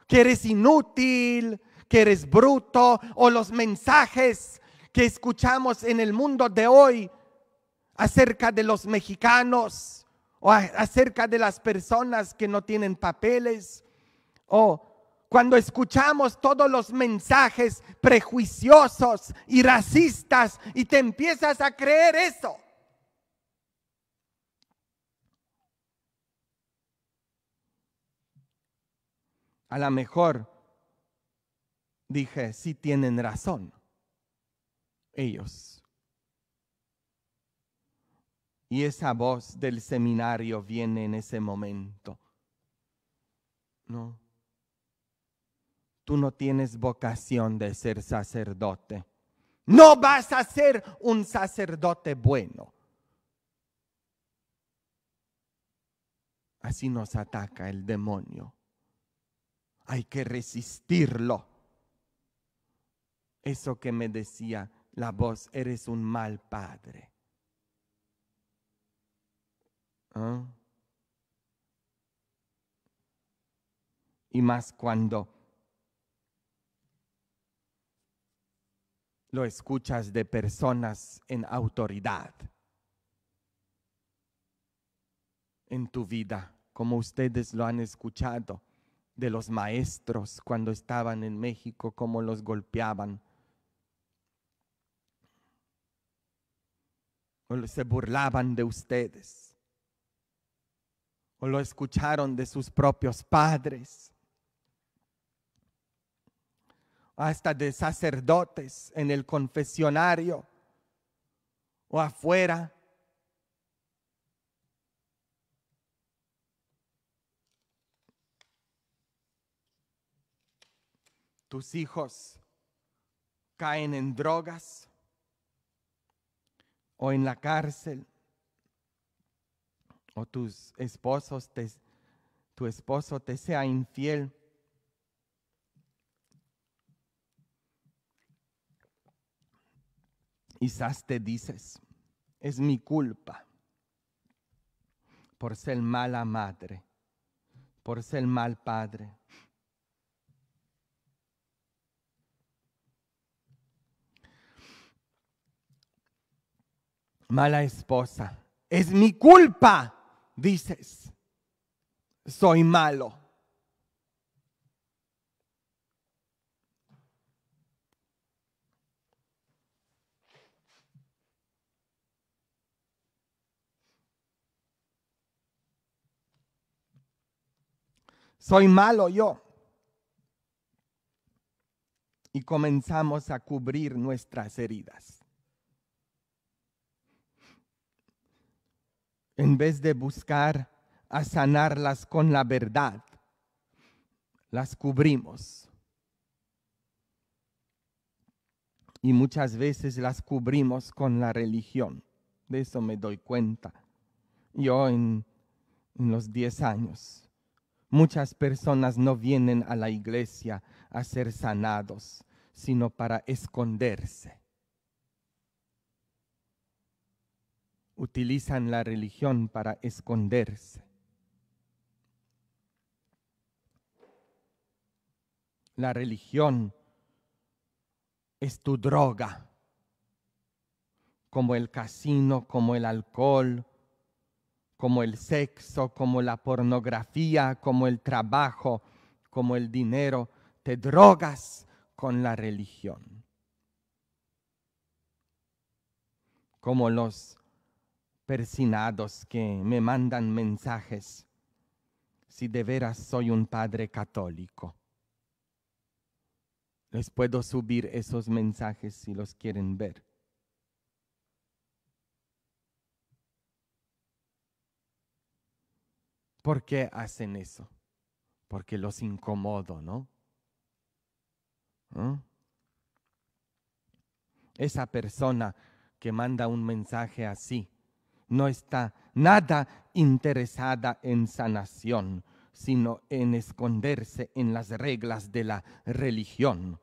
Que eres inútil, que eres bruto, o los mensajes que escuchamos en el mundo de hoy acerca de los mexicanos, o acerca de las personas que no tienen papeles, o cuando escuchamos todos los mensajes prejuiciosos y racistas y te empiezas a creer eso. A lo mejor dije, sí tienen razón ellos. Y esa voz del seminario viene en ese momento. No. Tú no tienes vocación de ser sacerdote. No vas a ser un sacerdote bueno. Así nos ataca el demonio. Hay que resistirlo. Eso que me decía la voz, eres un mal padre. Ah. Y más cuando lo escuchas de personas en autoridad en tu vida, como ustedes lo han escuchado de los maestros cuando estaban en México, cómo los golpeaban. o Se burlaban de ustedes o lo escucharon de sus propios padres, hasta de sacerdotes en el confesionario o afuera. Tus hijos caen en drogas o en la cárcel o tus esposos te, tu esposo te sea infiel, quizás te dices, es mi culpa por ser mala madre, por ser mal padre. Mala esposa, es mi culpa dices, soy malo. Soy malo yo. Y comenzamos a cubrir nuestras heridas. en vez de buscar a sanarlas con la verdad, las cubrimos. Y muchas veces las cubrimos con la religión. De eso me doy cuenta. Yo en, los 10 años, muchas personas no vienen a la iglesia a ser sanados, sino para esconderse utilizan la religión para esconderse. La religión es tu droga, como el casino, como el alcohol, como el sexo, como la pornografía, como el trabajo, como el dinero. Te drogas con la religión. Como los que me mandan mensajes si de veras soy un padre católico. Les puedo subir esos mensajes si los quieren ver. ¿Por qué hacen eso? Porque los incomodo, ¿no? ¿Ah? Esa persona que manda un mensaje así, no está nada interesada en sanación, sino en esconderse en las reglas de la religión.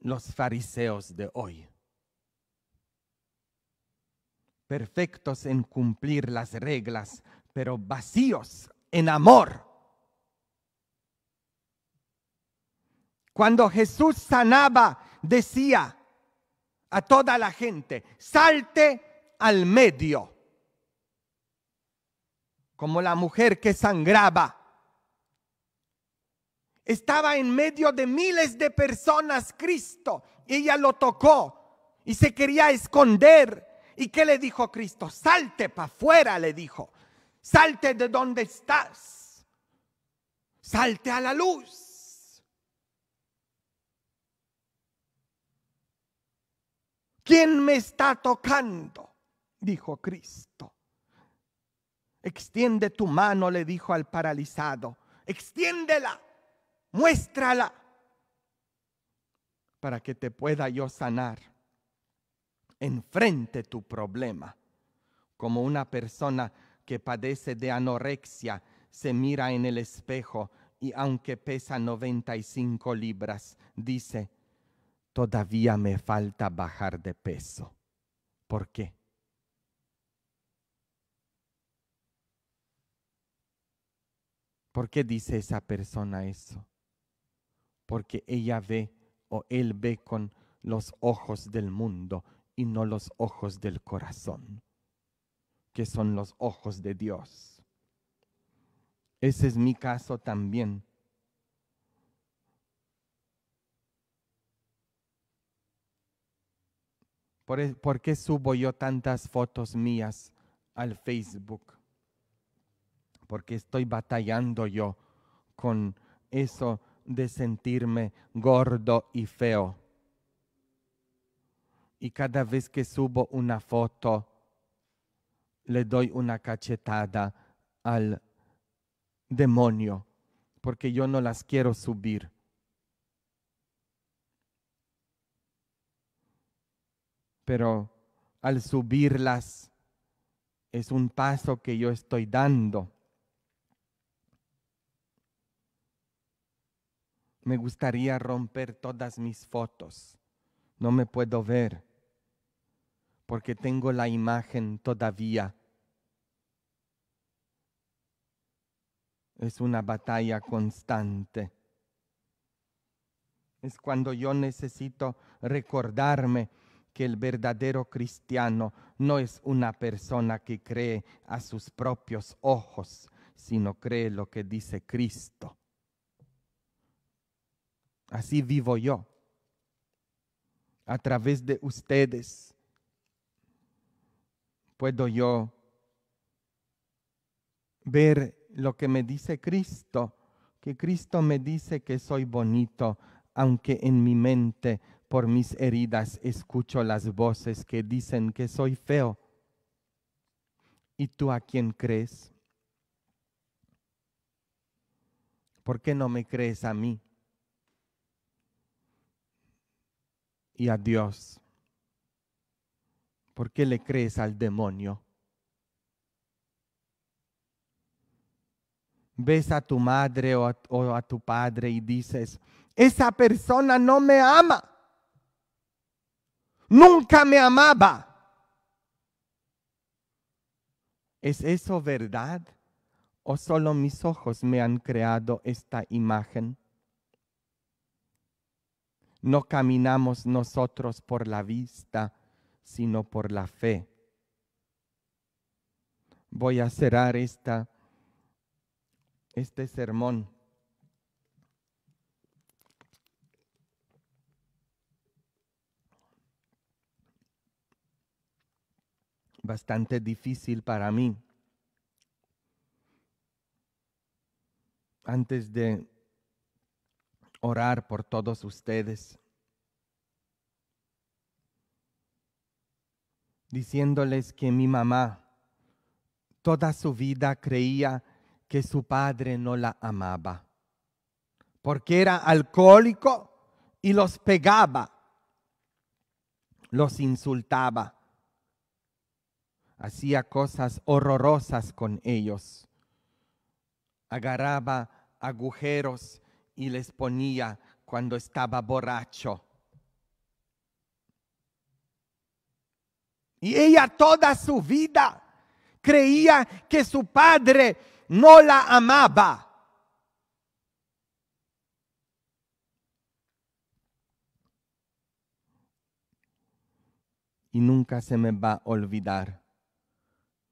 Los fariseos de hoy, perfectos en cumplir las reglas, pero vacíos en amor. Cuando Jesús sanaba, decía a toda la gente, salte al medio, como la mujer que sangraba. Estaba en medio de miles de personas Cristo. Ella lo tocó y se quería esconder. ¿Y qué le dijo Cristo? Salte para afuera, le dijo. Salte de donde estás. Salte a la luz. ¿Quién me está tocando? dijo Cristo. Extiende tu mano, le dijo al paralizado. Extiéndela, muéstrala, para que te pueda yo sanar. Enfrente tu problema, como una persona que padece de anorexia se mira en el espejo y aunque pesa 95 libras, dice, todavía me falta bajar de peso. ¿Por qué? ¿Por qué dice esa persona eso? Porque ella ve o él ve con los ojos del mundo y no los ojos del corazón, que son los ojos de Dios. Ese es mi caso también. ¿Por, e, qué subo yo tantas fotos mías al Facebook? porque estoy batallando yo con eso de sentirme gordo y feo. Y cada vez que subo una foto, le doy una cachetada al demonio, porque yo no las quiero subir. Pero al subirlas es un paso que yo estoy dando Me gustaría romper todas mis fotos. No me puedo ver porque tengo la imagen todavía. Es una batalla constante. Es cuando yo necesito recordarme que el verdadero cristiano no es una persona que cree a sus propios ojos, sino cree lo que dice Cristo. Así vivo yo, a través de ustedes. Puedo yo ver lo que me dice Cristo, que Cristo me dice que soy bonito, aunque en mi mente por mis heridas escucho las voces que dicen que soy feo. ¿Y tú a quién crees? ¿Por qué no me crees a mí? y a Dios? ¿Por qué le crees al demonio? Ves a tu madre o a, a tu padre y dices, esa persona no me ama. Nunca me amaba. ¿Es eso verdad? ¿O solo mis ojos me han creado esta imagen? No caminamos nosotros por la vista, sino por la fe. Voy a cerrar esta, este sermón. Bastante difícil para mí. Antes de orar por todos ustedes, diciéndoles que mi mamá toda su vida creía que su padre no la amaba, porque era alcohólico y los pegaba, los insultaba, hacía cosas horrorosas con ellos, agarraba agujeros y les ponía cuando estaba borracho. Y ella toda su vida creía que su padre no la amaba. Y nunca se me va a olvidar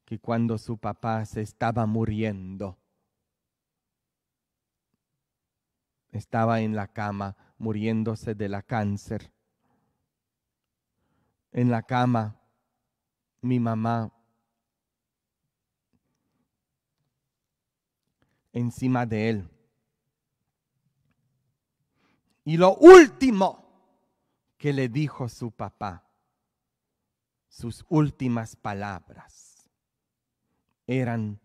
que cuando su papá se estaba muriendo, estaba en la cama muriéndose de la cáncer. En la cama, mi mamá encima de él. Y lo último que le dijo su papá, sus últimas palabras, eran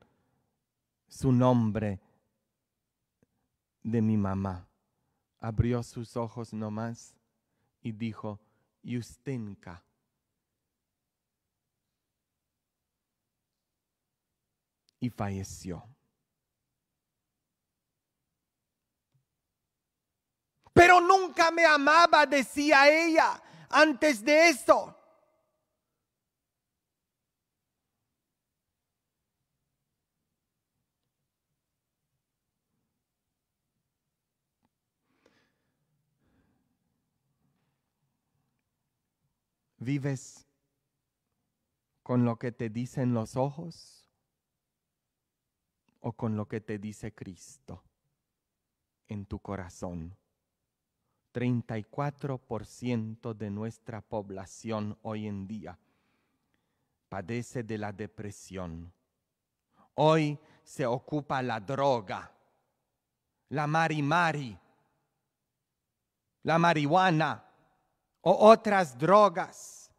su nombre de mi mamá. Abrió sus ojos nomás y dijo, Yustenka. Y falleció. Pero nunca me amaba, decía ella, antes de eso. ¿Vives con lo que te dicen los ojos o con lo que te dice Cristo en tu corazón? 34% de nuestra población hoy en día padece de la depresión. Hoy se ocupa la droga, la marimari, la marihuana, o otras drogas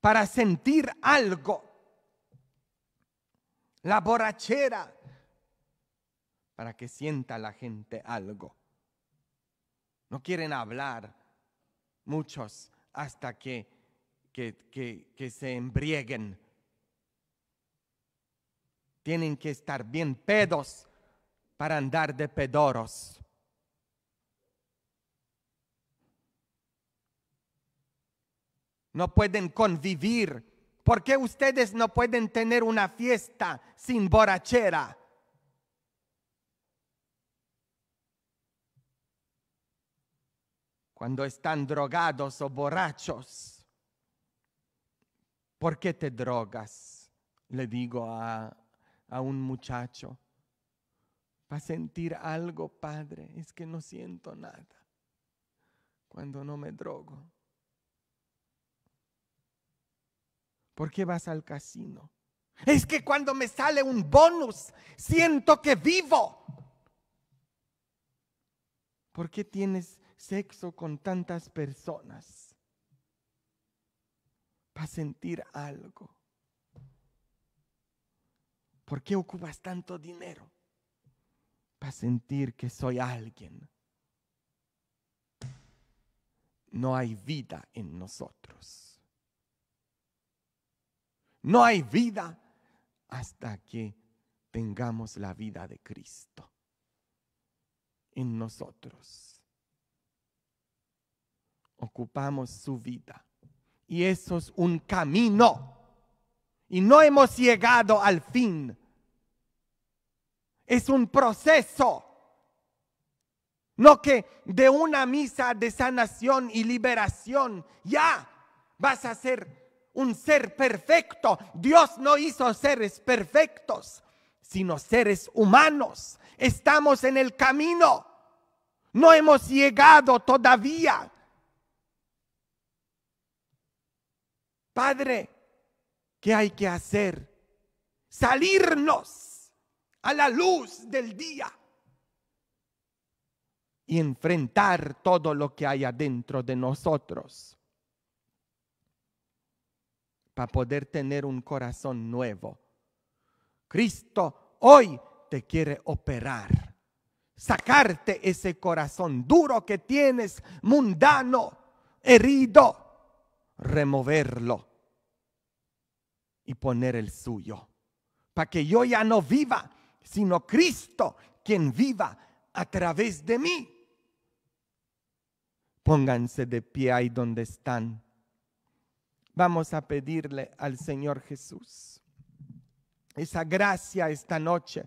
para sentir algo. La borrachera para que sienta la gente algo. No quieren hablar muchos hasta que, que, que se embrieguen. Tienen que estar bien pedos para andar de pedoros. no pueden convivir. ¿Por qué ustedes no pueden tener una fiesta sin borrachera? Cuando están drogados o borrachos, ¿por qué te drogas? Le digo a, un muchacho, para sentir algo, padre, es que no siento nada cuando no me drogo. ¿Por qué vas al casino? Es que cuando me sale un bonus, siento que vivo. ¿Por qué tienes sexo con tantas personas? Para sentir algo. ¿Por qué ocupas tanto dinero? Para sentir que soy alguien. No hay vida en nosotros. No hay vida hasta que tengamos la vida de Cristo en nosotros. Ocupamos su vida. Y eso es un camino. Y no hemos llegado al fin. Es un proceso. No que de una misa de sanación y liberación ya vas a ser un ser perfecto. Dios no hizo seres perfectos, sino seres humanos. Estamos en el camino. No hemos llegado todavía. Padre, ¿qué hay que hacer? Salirnos a la luz del día y enfrentar todo lo que hay adentro de nosotros para poder tener un corazón nuevo. Cristo hoy te quiere operar, sacarte ese corazón duro que tienes, mundano, herido, removerlo y poner el suyo, para que yo ya no viva, sino Cristo quien viva a través de mí. Pónganse de pie ahí donde están vamos a pedirle al Señor Jesús esa gracia esta noche.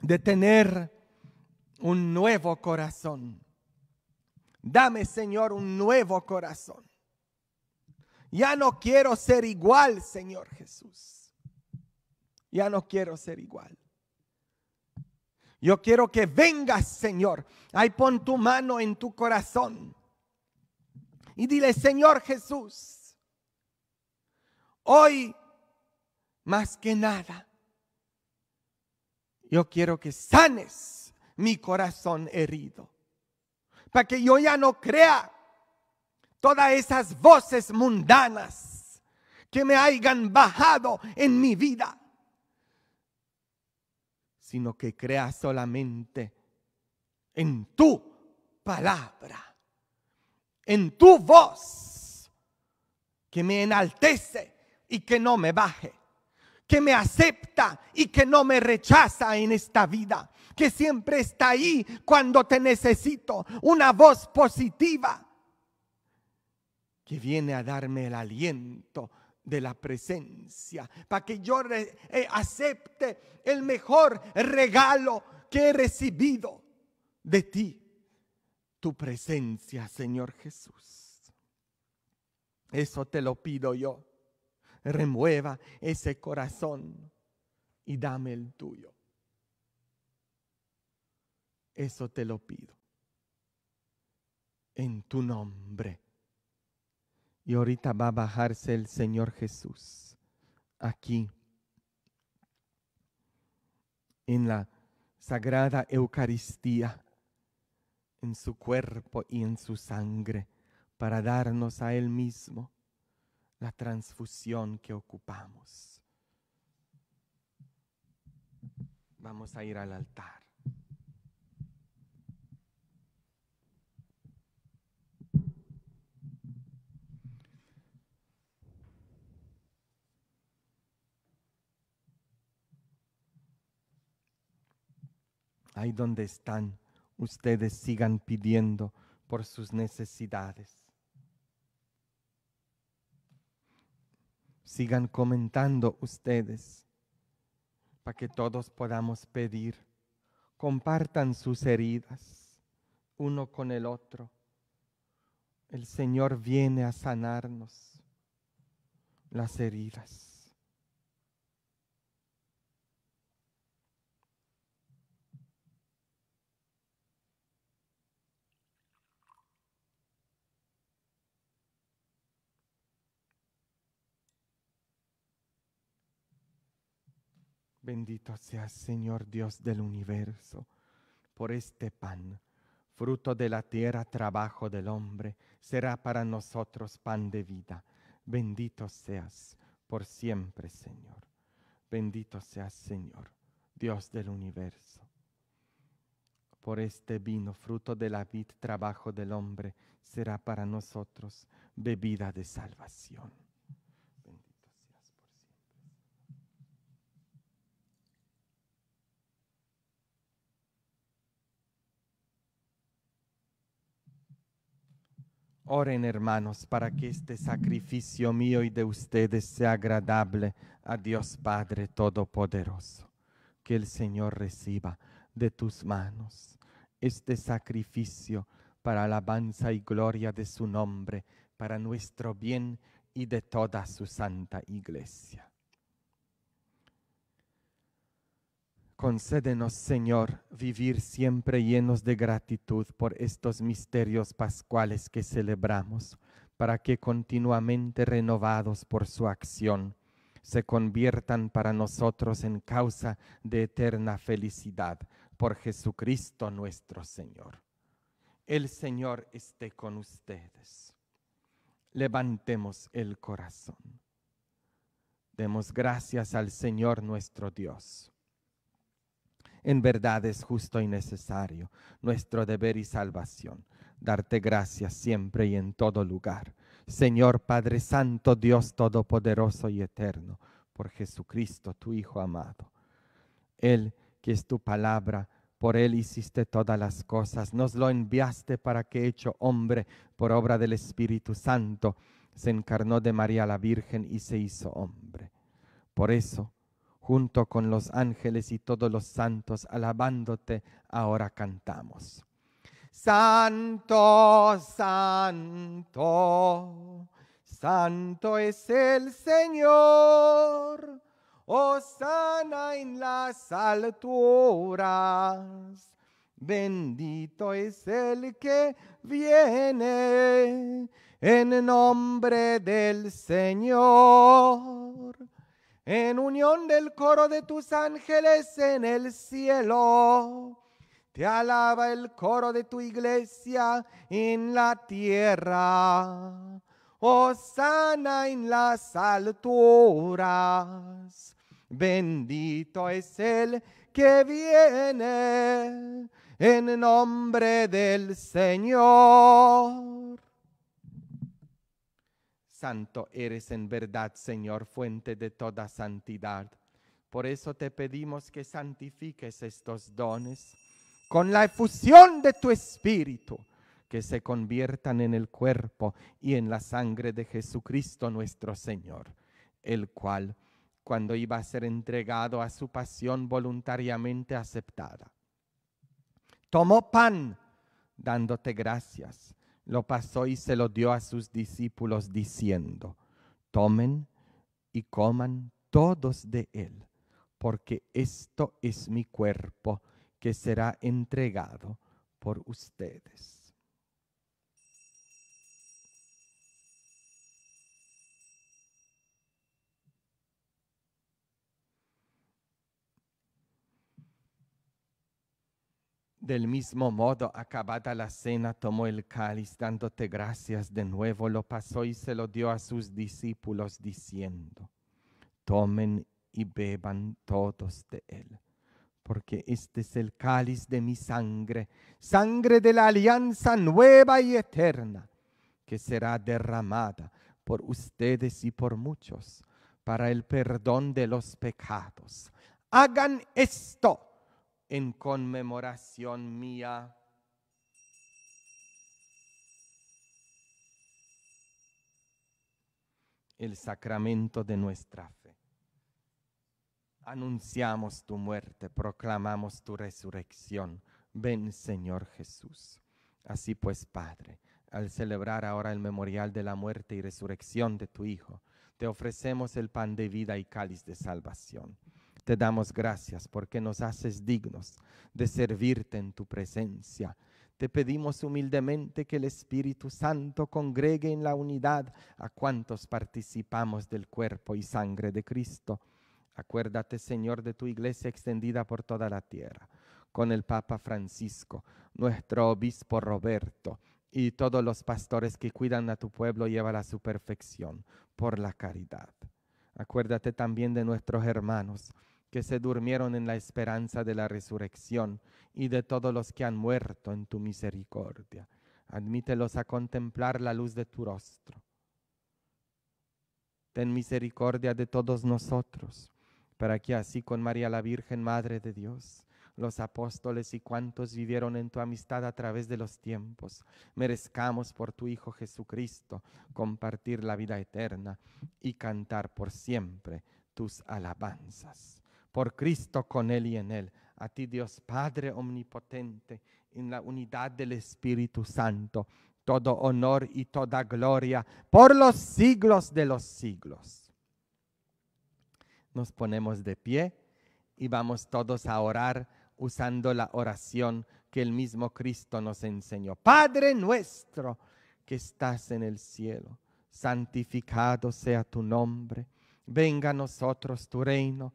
de tener un nuevo corazón. Dame, Señor, un nuevo corazón. Ya no quiero ser igual, Señor Jesús. Ya no quiero ser igual. Yo quiero que vengas, Señor. Ahí pon tu mano en tu corazón. Y dile, Señor Jesús, hoy más que nada, yo quiero que sanes mi corazón herido. Para que yo ya no crea todas esas voces mundanas que me hayan bajado en mi vida sino que crea solamente en tu palabra, en tu voz, que me enaltece y que no me baje, que me acepta y que no me rechaza en esta vida, que siempre está ahí cuando te necesito, una voz positiva que viene a darme el aliento de la presencia, para que yo eh, acepte el mejor regalo que he recibido de ti, tu presencia, Señor Jesús. Eso te lo pido yo. Remueva ese corazón y dame el tuyo. Eso te lo pido. En tu nombre y ahorita va a bajarse el Señor Jesús aquí en la Sagrada Eucaristía, en su cuerpo y en su sangre, para darnos a Él mismo la transfusión que ocupamos. Vamos a ir al altar. Ahí donde están, ustedes sigan pidiendo por sus necesidades. Sigan comentando ustedes para que todos podamos pedir. Compartan sus heridas uno con el otro. El Señor viene a sanarnos las heridas. Bendito seas, Señor Dios del universo, por este pan, fruto de la tierra, trabajo del hombre, será para nosotros pan de vida. Bendito seas por siempre, Señor. Bendito seas, Señor, Dios del universo. Por este vino, fruto de la vid, trabajo del hombre, será para nosotros bebida de salvación. Oren hermanos para que este sacrificio mío y de ustedes sea agradable a Dios Padre Todopoderoso. Que el Señor reciba de tus manos este sacrificio para alabanza y gloria de su nombre, para nuestro bien y de toda su santa iglesia. Concédenos, Señor, vivir siempre llenos de gratitud por estos misterios pascuales que celebramos, para que continuamente renovados por su acción, se conviertan para nosotros en causa de eterna felicidad por Jesucristo nuestro Señor. El Señor esté con ustedes. Levantemos el corazón. Demos gracias al Señor nuestro Dios en verdad es justo y necesario, nuestro deber y salvación, darte gracias siempre y en todo lugar. Señor Padre Santo, Dios Todopoderoso y Eterno, por Jesucristo, tu Hijo amado. Él, que es tu palabra, por Él hiciste todas las cosas, nos lo enviaste para que, hecho hombre por obra del Espíritu Santo, se encarnó de María la Virgen y se hizo hombre. Por eso, junto con los ángeles y todos los santos, alabándote, ahora cantamos. Santo, santo, santo es el Señor. Oh, sana en las alturas. Bendito es el que viene en nombre del Señor en unión del coro de tus ángeles en el cielo. Te alaba el coro de tu iglesia en la tierra. sana en las alturas. Bendito es el que viene en nombre del Señor santo eres en verdad, Señor, fuente de toda santidad. Por eso te pedimos que santifiques estos dones con la efusión de tu espíritu, que se conviertan en el cuerpo y en la sangre de Jesucristo nuestro Señor, el cual, cuando iba a ser entregado a su pasión voluntariamente aceptada, tomó pan, dándote gracias lo pasó y se lo dio a sus discípulos diciendo, tomen y coman todos de él, porque esto es mi cuerpo que será entregado por ustedes. Del mismo modo, acabada la cena, tomó el cáliz, dándote gracias de nuevo, lo pasó y se lo dio a sus discípulos, diciendo, tomen y beban todos de él, porque este es el cáliz de mi sangre, sangre de la alianza nueva y eterna, que será derramada por ustedes y por muchos para el perdón de los pecados. Hagan esto en conmemoración mía. El sacramento de nuestra fe. Anunciamos tu muerte, proclamamos tu resurrección. Ven Señor Jesús. Así pues, Padre, al celebrar ahora el memorial de la muerte y resurrección de tu Hijo, te ofrecemos el pan de vida y cáliz de salvación te damos gracias porque nos haces dignos de servirte en tu presencia. Te pedimos humildemente que el Espíritu Santo congregue en la unidad a cuantos participamos del cuerpo y sangre de Cristo. Acuérdate, Señor, de tu iglesia extendida por toda la tierra, con el Papa Francisco, nuestro obispo Roberto y todos los pastores que cuidan a tu pueblo, lleva a su perfección por la caridad. Acuérdate también de nuestros hermanos que se durmieron en la esperanza de la resurrección y de todos los que han muerto en tu misericordia. Admítelos a contemplar la luz de tu rostro. Ten misericordia de todos nosotros, para que así con María la Virgen, Madre de Dios, los apóstoles y cuantos vivieron en tu amistad a través de los tiempos, merezcamos por tu Hijo Jesucristo compartir la vida eterna y cantar por siempre tus alabanzas por Cristo con Él y en Él. A ti Dios Padre Omnipotente, en la unidad del Espíritu Santo, todo honor y toda gloria por los siglos de los siglos. Nos ponemos de pie y vamos todos a orar usando la oración que el mismo Cristo nos enseñó. Padre nuestro que estás en el cielo, santificado sea tu nombre, venga a nosotros tu reino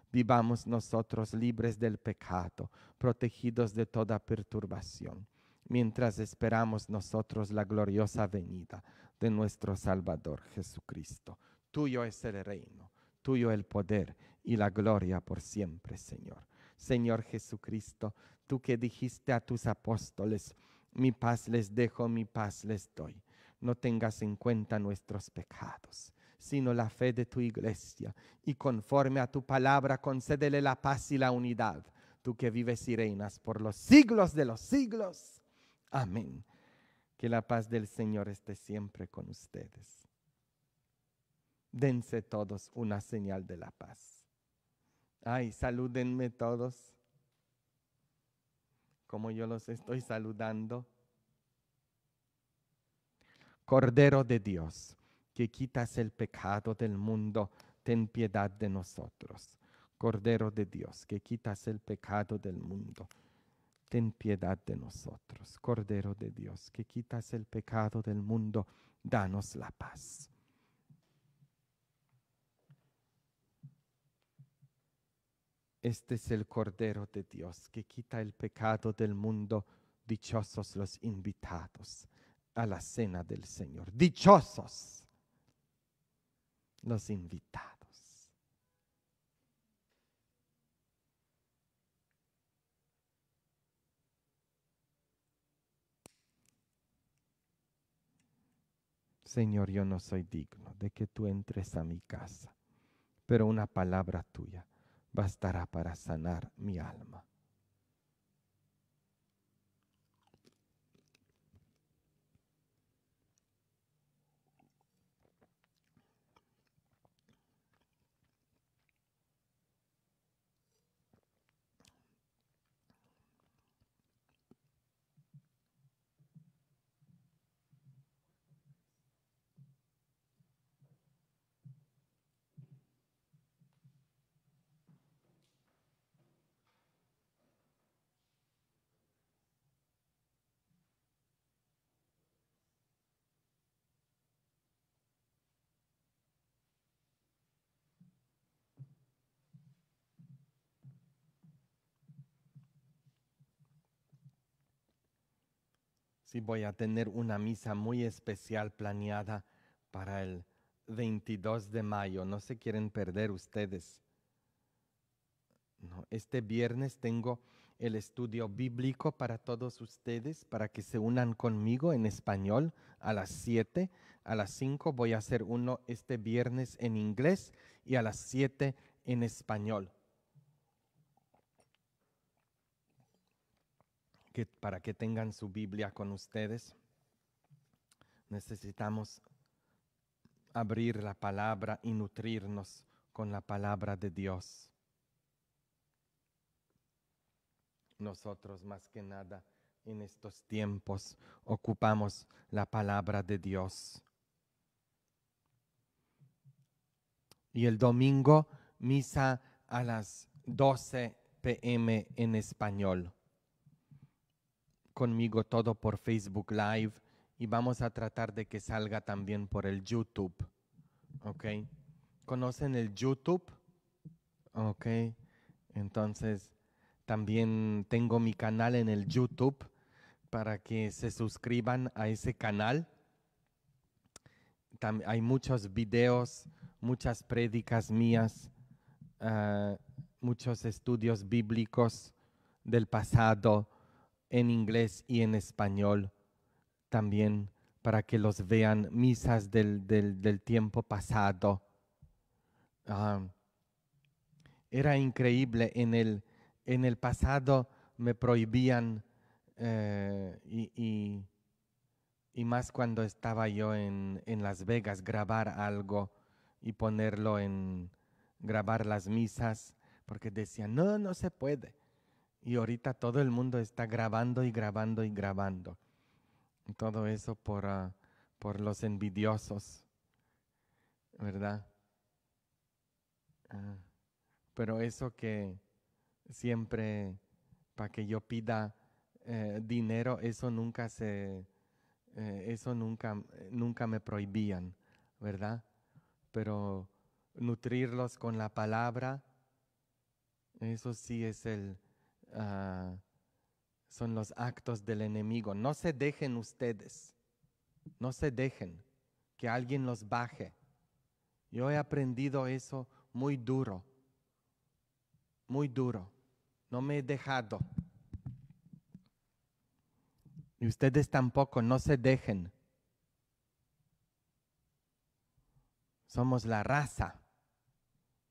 vivamos nosotros libres del pecado, protegidos de toda perturbación, mientras esperamos nosotros la gloriosa venida de nuestro Salvador Jesucristo. Tuyo es el reino, tuyo el poder y la gloria por siempre, Señor. Señor Jesucristo, tú que dijiste a tus apóstoles, mi paz les dejo, mi paz les doy. No tengas en cuenta nuestros pecados sino la fe de tu iglesia. Y conforme a tu palabra, concédele la paz y la unidad, tú que vives y reinas por los siglos de los siglos. Amén. Que la paz del Señor esté siempre con ustedes. Dense todos una señal de la paz. Ay, salúdenme todos, como yo los estoy saludando. Cordero de Dios que quitas el pecado del mundo, ten piedad de nosotros. Cordero de Dios, que quitas el pecado del mundo, ten piedad de nosotros. Cordero de Dios, que quitas el pecado del mundo, danos la paz. Este es el Cordero de Dios que quita el pecado del mundo. Dichosos los invitados a la cena del Señor. Dichosos los invitados. Señor, yo no soy digno de que tú entres a mi casa, pero una palabra tuya bastará para sanar mi alma. Sí, voy a tener una misa muy especial planeada para el 22 de mayo. No se quieren perder ustedes. este viernes tengo el estudio bíblico para todos ustedes, para que se unan conmigo en español a las 7. A las 5 voy a hacer uno este viernes en inglés y a las 7 en español. para que tengan su Biblia con ustedes. Necesitamos abrir la palabra y nutrirnos con la palabra de Dios. Nosotros más que nada en estos tiempos ocupamos la palabra de Dios. Y el domingo misa a las 12 pm en español conmigo todo por Facebook Live y vamos a tratar de que salga también por el YouTube. ¿Ok? ¿Conocen el YouTube? ¿Ok? Entonces, también tengo mi canal en el YouTube para que se suscriban a ese canal. hay muchos videos, muchas prédicas mías, ah, muchos estudios bíblicos del pasado en inglés y en español también para que los vean misas del, del, tiempo pasado. Ah, era increíble, en el, en el pasado me prohibían eh, y, más cuando estaba yo en, en, Las Vegas grabar algo y ponerlo en grabar las misas, porque decían, no, no se puede. Y ahorita todo el mundo está grabando y grabando y grabando. Todo eso por, ah, por los envidiosos, ¿verdad? Ah, pero eso que siempre, para que yo pida eh, dinero, eso nunca se, eh, eso nunca, nunca me prohibían, ¿verdad? Pero nutrirlos con la palabra, eso sí es el, Ah, son los actos del enemigo. No se dejen ustedes, no se dejen que alguien los baje. Yo he aprendido eso muy duro, muy duro. No me he dejado. Y ustedes tampoco, no se dejen. Somos la raza.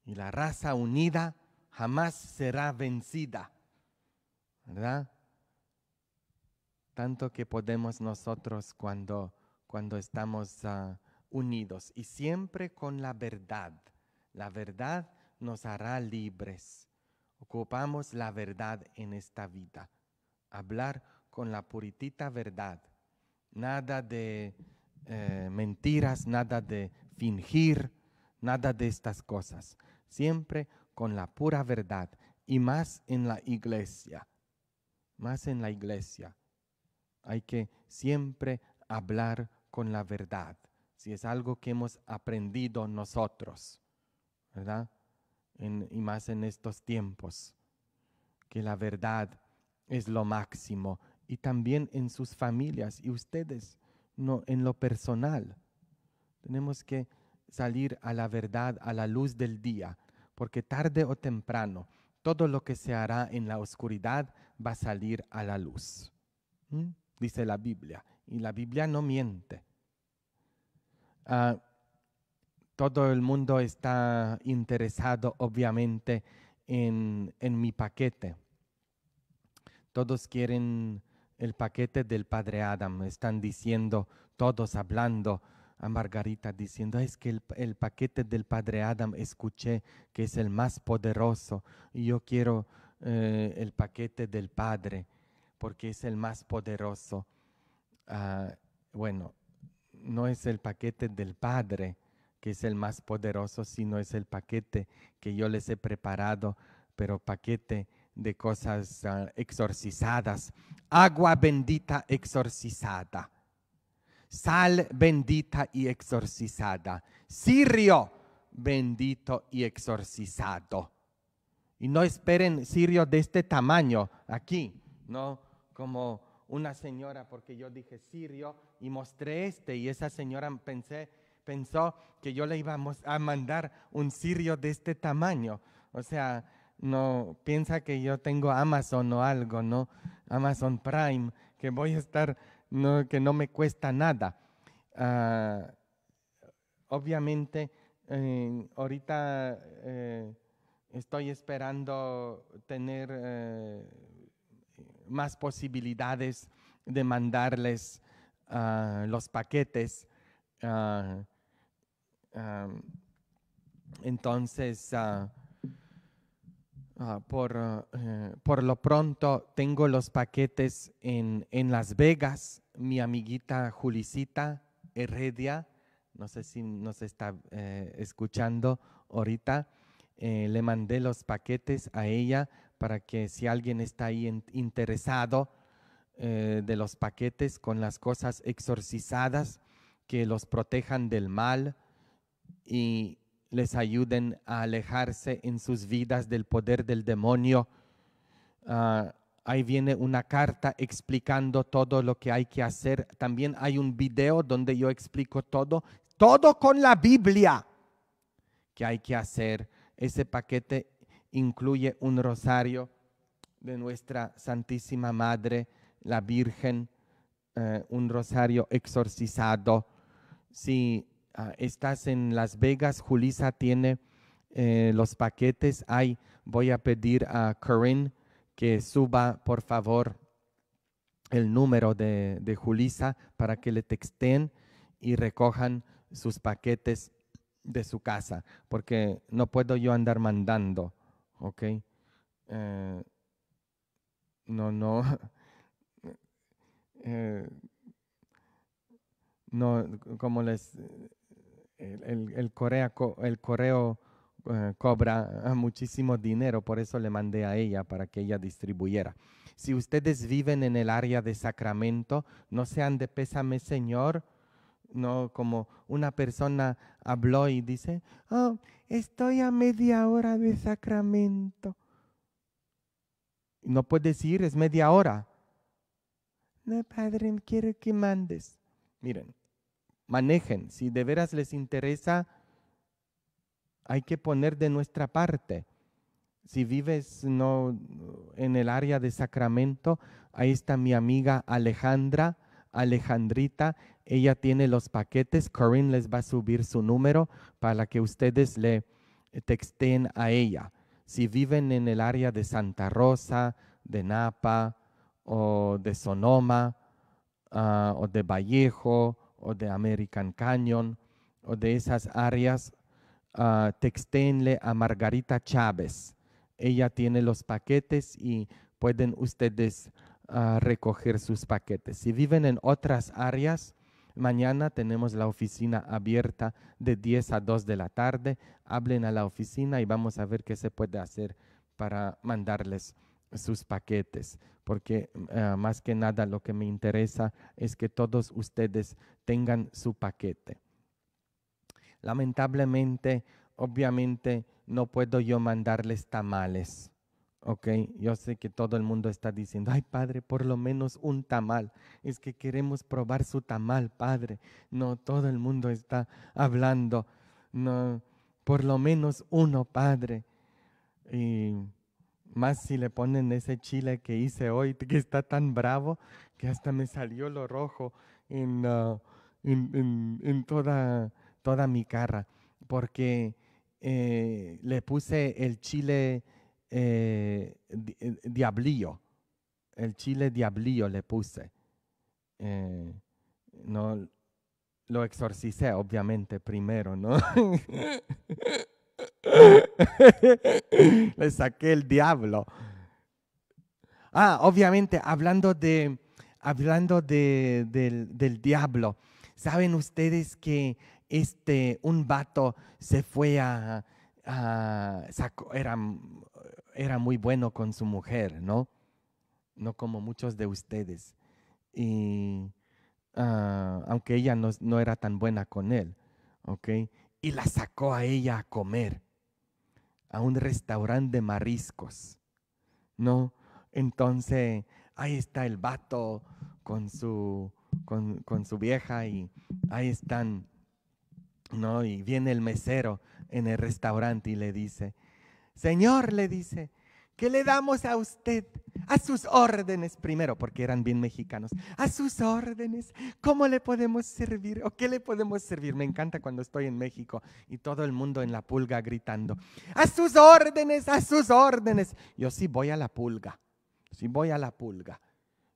Y la raza unida jamás será vencida. ¿verdad? Tanto que podemos nosotros cuando, estamos ah, unidos y siempre con la verdad. La verdad nos hará libres. Ocupamos la verdad en esta vida. Hablar con la puritita verdad. Nada de eh, mentiras, nada de fingir, nada de estas cosas. Siempre con la pura verdad y más en la iglesia más en la iglesia. Hay que siempre hablar con la verdad, si es algo que hemos aprendido nosotros, ¿verdad? y más en estos tiempos, que la verdad es lo máximo y también en sus familias y ustedes, no en lo personal. Tenemos que salir a la verdad, a la luz del día, porque tarde o temprano todo lo que se hará en la oscuridad va a salir a la luz. Dice la Biblia. Y la Biblia no miente. Ah, todo el mundo está interesado, obviamente, en, mi paquete. Todos quieren el paquete del padre Adam. Están diciendo, todos hablando a Margarita, diciendo, es que el, el, paquete del padre Adam escuché que es el más poderoso y yo quiero eh, el paquete del Padre, porque es el más poderoso. Ah, bueno, no es el paquete del Padre que es el más poderoso, sino es el paquete que yo les he preparado, pero paquete de cosas ah, exorcizadas. Agua bendita exorcizada. Sal bendita y exorcizada. Sirio bendito y exorcizado. Y no esperen sirio de este tamaño aquí, ¿no? Como una señora, porque yo dije sirio y mostré este, y esa señora pensé, pensó que yo le íbamos a mandar un sirio de este tamaño. O sea, no piensa que yo tengo Amazon o algo, ¿no? Amazon Prime, que voy a estar, que no me cuesta nada. Ah, obviamente, eh, ahorita eh, estoy esperando tener eh, más posibilidades de mandarles ah, los paquetes. Ah, ah, entonces, eh, por, lo pronto, tengo los paquetes en, en Las Vegas. Mi amiguita Julisita Heredia, no sé si nos está eh, escuchando ahorita eh, le mandé los paquetes a ella para que si alguien está ahí interesado eh, de los paquetes con las cosas exorcizadas, que los protejan del mal y les ayuden a alejarse en sus vidas del poder del demonio. Ah, ahí viene una carta explicando todo lo que hay que hacer. También hay un video donde yo explico todo, todo con la Biblia que hay que hacer ese paquete incluye un rosario de nuestra Santísima Madre, la Virgen, eh, un rosario exorcizado. Si ah, estás en Las Vegas, Julisa tiene eh, los paquetes. Ahí voy a pedir a Corinne que suba, por favor, el número de, de Julisa para que le texten y recojan sus paquetes de su casa, porque no puedo yo andar mandando, ¿ok? Eh, no, no. Eh, no, como les. El, el correo eh, cobra ah, muchísimo dinero, por eso le mandé a ella para que ella distribuyera. Si ustedes viven en el área de Sacramento, no sean de pésame, Señor, no como una persona habló y dice, oh, estoy a media hora de sacramento. No puedes decir, es media hora. No, padre, quiero que mandes. Miren, manejen, si de veras les interesa, hay que poner de nuestra parte. Si vives no en el área de sacramento, ahí está mi amiga Alejandra, Alejandrita, ella tiene los paquetes. Corinne les va a subir su número para que ustedes le eh, texten a ella. Si viven en el área de Santa Rosa, de Napa o de Sonoma ah, o de Vallejo o de American Canyon o de esas áreas, ah, textenle a Margarita Chávez. Ella tiene los paquetes y pueden ustedes ah, recoger sus paquetes. Si viven en otras áreas, Mañana tenemos la oficina abierta de 10 a 2 de la tarde. Hablen a la oficina y vamos a ver qué se puede hacer para mandarles sus paquetes, porque eh, más que nada lo que me interesa es que todos ustedes tengan su paquete. Lamentablemente, obviamente, no puedo yo mandarles tamales Ok, yo sé que todo el mundo está diciendo, ay Padre, por lo menos un tamal. Es que queremos probar su tamal, Padre. No, todo el mundo está hablando. No, por lo menos uno, Padre. Y más si le ponen ese chile que hice hoy, que está tan bravo, que hasta me salió lo rojo en, ah, en, toda, toda mi cara. Porque eh, le puse el chile eh, eh, diablillo. El chile diablillo le puse. Eh, no lo exorcicé, obviamente, primero, ¿no? le saqué el diablo. Ah, obviamente, hablando de hablando del, del, diablo, ¿saben ustedes que este un vato se fue a Ah, era, muy bueno con su mujer, ¿no? No como muchos de ustedes. Y ah, aunque ella no, era tan buena con él, ¿ok? Y la sacó a ella a comer a un restaurante de mariscos, ¿no? Entonces, ahí está el vato con su, con, con su vieja y ahí están, ¿no? Y viene el mesero en el restaurante y le dice, Señor, le dice, ¿qué le damos a usted? A sus órdenes primero, porque eran bien mexicanos. A sus órdenes, ¿cómo le podemos servir? ¿O qué le podemos servir? Me encanta cuando estoy en México y todo el mundo en la pulga gritando, a sus órdenes, a sus órdenes. Yo sí voy a la pulga, sí voy a la pulga.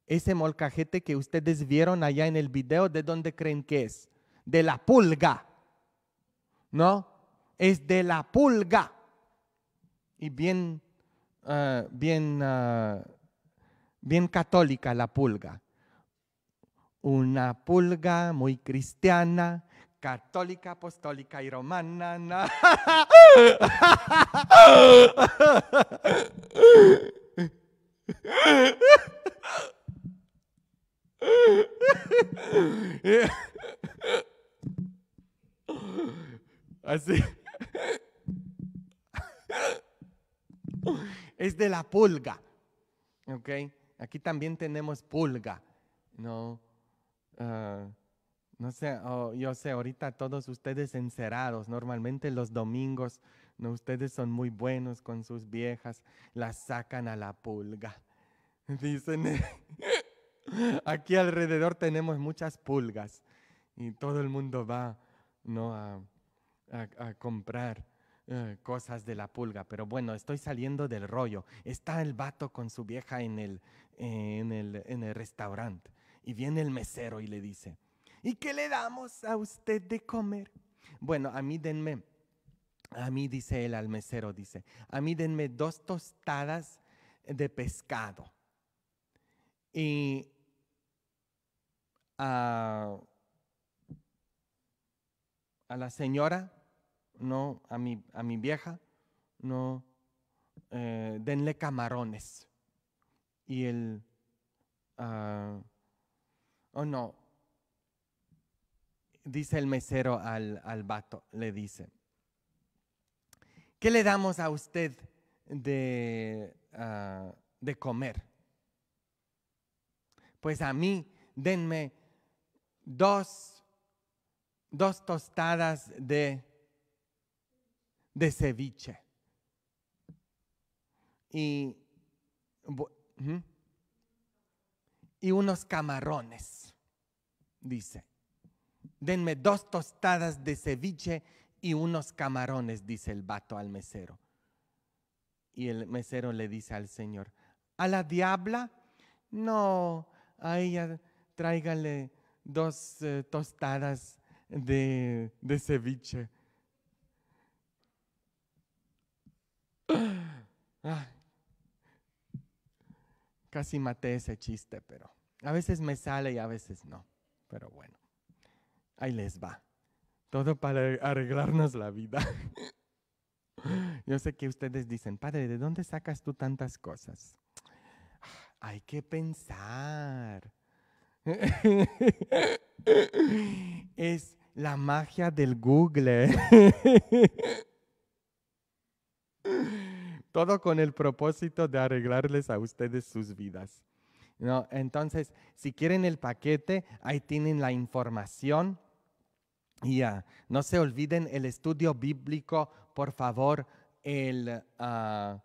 Ese molcajete que ustedes vieron allá en el video, ¿de dónde creen que es? De la pulga. ¿No? es de la pulga. Y bien, ah, bien, ah, bien católica la pulga. Una pulga muy cristiana, católica, apostólica y romana. Así. es de la pulga. ¿Ok? Aquí también tenemos pulga. No, ah, no sé, yo sé, ahorita todos ustedes encerrados, normalmente los domingos, ustedes son muy buenos con sus viejas, las sacan a la pulga. Dicen, aquí alrededor tenemos muchas pulgas y todo el mundo va ¿no? a comprar eh, cosas de la pulga, pero bueno, estoy saliendo del rollo. Está el vato con su vieja en el, en el, en el restaurante y viene el mesero y le dice, ¿y qué le damos a usted de comer? Bueno, a mí denme, a mí dice él al mesero, dice, a mí denme dos tostadas de pescado. Y a, ah, a la señora no a mi, a mi vieja, no eh, denle camarones. Y el, ah, oh no, dice el mesero al, al vato, le dice, ¿qué le damos a usted de, ah, de comer? Pues a mí, denme dos, dos tostadas de de ceviche. Y, y unos camarones, dice. Denme dos tostadas de ceviche y unos camarones, dice el vato al mesero. Y el mesero le dice al señor, ¿a la diabla? No, a ella tráigale dos eh, tostadas de, de ceviche casi maté ese chiste, pero a veces me sale y a veces no. Pero bueno, ahí les va. Todo para arreglarnos la vida. Yo sé que ustedes dicen, padre, ¿de dónde sacas tú tantas cosas? Hay que pensar. es la magia del Google. todo con el propósito de arreglarles a ustedes sus vidas. ¿No? Entonces, si quieren el paquete, ahí tienen la información. Y no se olviden el estudio bíblico, por favor, el, ah,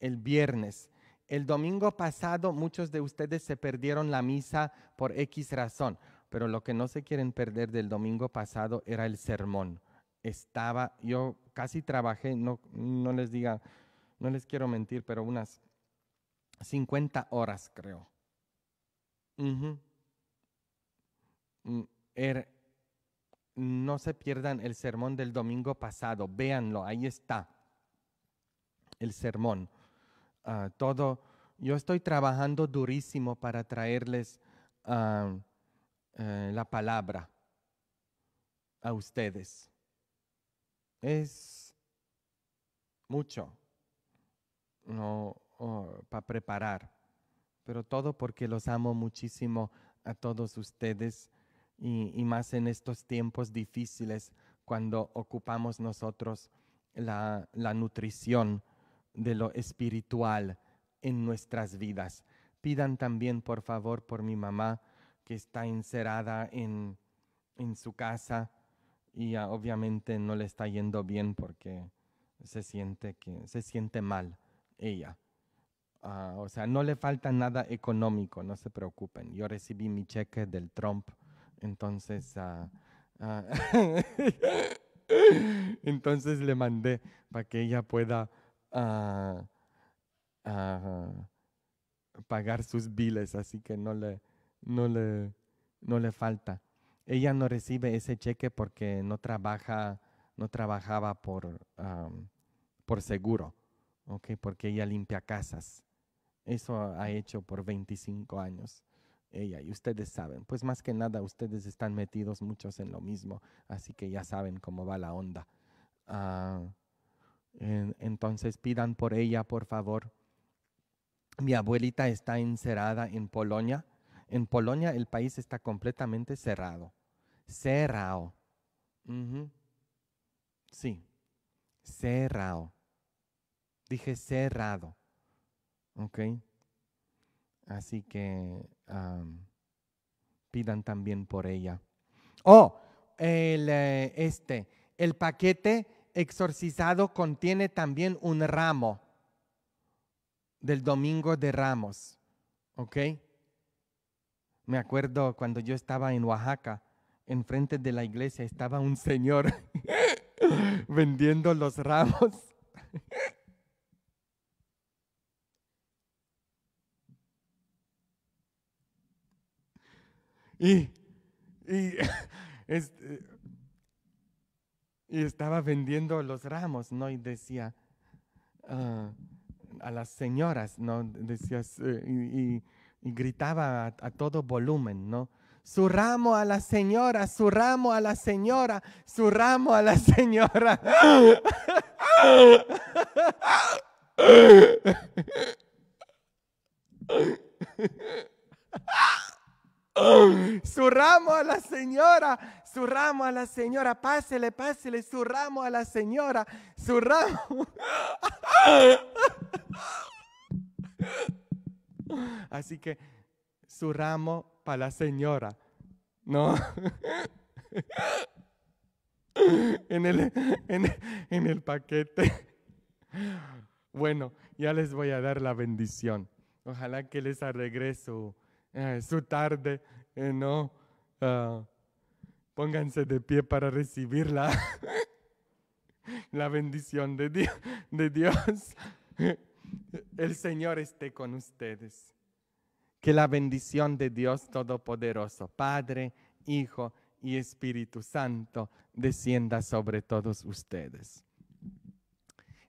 el viernes. El domingo pasado muchos de ustedes se perdieron la misa por X razón, pero lo que no se quieren perder del domingo pasado era el sermón. Estaba, yo casi trabajé, no, no les diga, no les quiero mentir, pero unas 50 horas creo. Mm, er, no se pierdan el sermón del domingo pasado, véanlo, ahí está el sermón. Ah, todo, yo estoy trabajando durísimo para traerles ah, eh, la palabra a ustedes. Es mucho no, para preparar. Pero todo porque los amo muchísimo a todos ustedes y, más en estos tiempos difíciles cuando ocupamos nosotros la, nutrición de lo espiritual en nuestras vidas. Pidan también, por favor, por mi mamá que está encerrada en, su casa y obviamente no le está yendo bien porque se siente mal ella. Ah, o sea, no le falta nada económico, no se preocupen. Yo recibí mi cheque del Trump, entonces, ah, ah, entonces le mandé para que ella pueda pagar sus biles, así que no le, no le, no le falta. Ella no recibe ese cheque porque no trabaja, no trabajaba por, por seguro. Porque ella limpia casas. Eso ha hecho por 25 años ella y ustedes saben, pues más que nada ustedes están metidos muchos en lo mismo, así que ya saben cómo va la onda. Ah, entonces pidan por ella, por favor. Mi abuelita está encerrada en Polonia. En Polonia el país está completamente cerrado. Cerrado. Sí, cerrado. Dije cerrado. ¿Ok? Así que pidan también por ella. Oh, el, eh, este, el paquete exorcizado contiene también un ramo del domingo de ramos. ¿Ok? Me acuerdo cuando yo estaba en Oaxaca, enfrente de la iglesia, estaba un señor vendiendo los ramos Y, y, este, estaba vendiendo los ramos, ¿no? Y decía ah, a las señoras, ¿no? Decía, eh, y, gritaba a, todo volumen, ¿no? Su ramo a la señora, su ramo a la señora, su ramo a la señora. Su ramo a la señora, su ramo a la señora, pásele, pásele, su ramo a la señora, su ramo. Así que su ramo para la señora, ¿no? En el, en, en el paquete. Bueno, ya les voy a dar la bendición. Ojalá que les arregle Ah, es su tarde, eh, ¿no? Ah, pónganse de pie para recibir la, bendición de, de Dios. El Señor esté con ustedes. Que la bendición de Dios Todopoderoso, Padre, Hijo y Espíritu Santo, descienda sobre todos ustedes.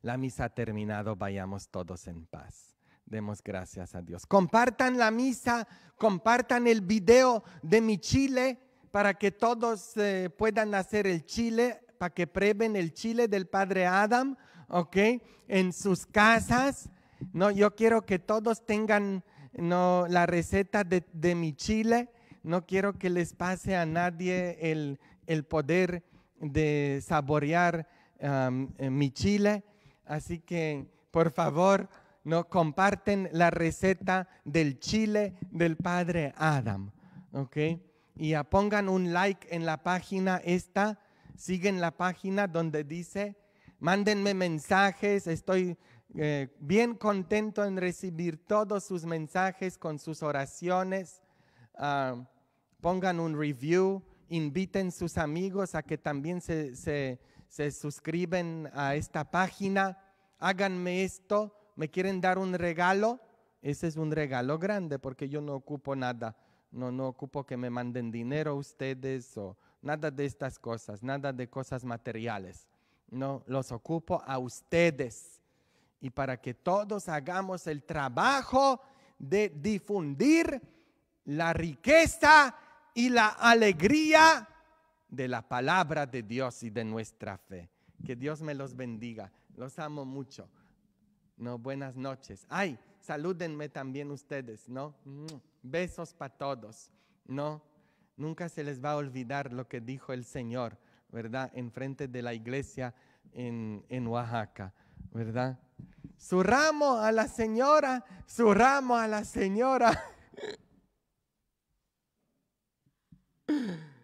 La misa ha terminado, vayamos todos en paz demos gracias a Dios. Compartan la misa, compartan el video de mi chile para que todos eh, puedan hacer el chile, para que prueben el chile del Padre Adam, ¿ok? En sus casas. No, yo quiero que todos tengan no, la receta de, mi chile. No quiero que les pase a nadie el, poder de saborear eh, mi chile. Así que, por favor, ¿no? Comparten la receta del chile del padre Adam, Y pongan un like en la página esta, siguen la página donde dice, mándenme mensajes, estoy eh, bien contento en recibir todos sus mensajes con sus oraciones, ah, pongan un review, inviten sus amigos a que también se, se, se suscriben a esta página, háganme esto me quieren dar un regalo, ese es un regalo grande porque yo no ocupo nada. No, no ocupo que me manden dinero ustedes o nada de estas cosas, nada de cosas materiales. No, los ocupo a ustedes. Y para que todos hagamos el trabajo de difundir la riqueza y la alegría de la palabra de Dios y de nuestra fe. Que Dios me los bendiga. Los amo mucho. No, buenas noches. Ay, salúdenme también ustedes, ¿no? Besos para todos, ¿no? Nunca se les va a olvidar lo que dijo el Señor, ¿verdad? Enfrente de la iglesia en, Oaxaca, ¿verdad? Su ramo a la señora, su ramo a la señora.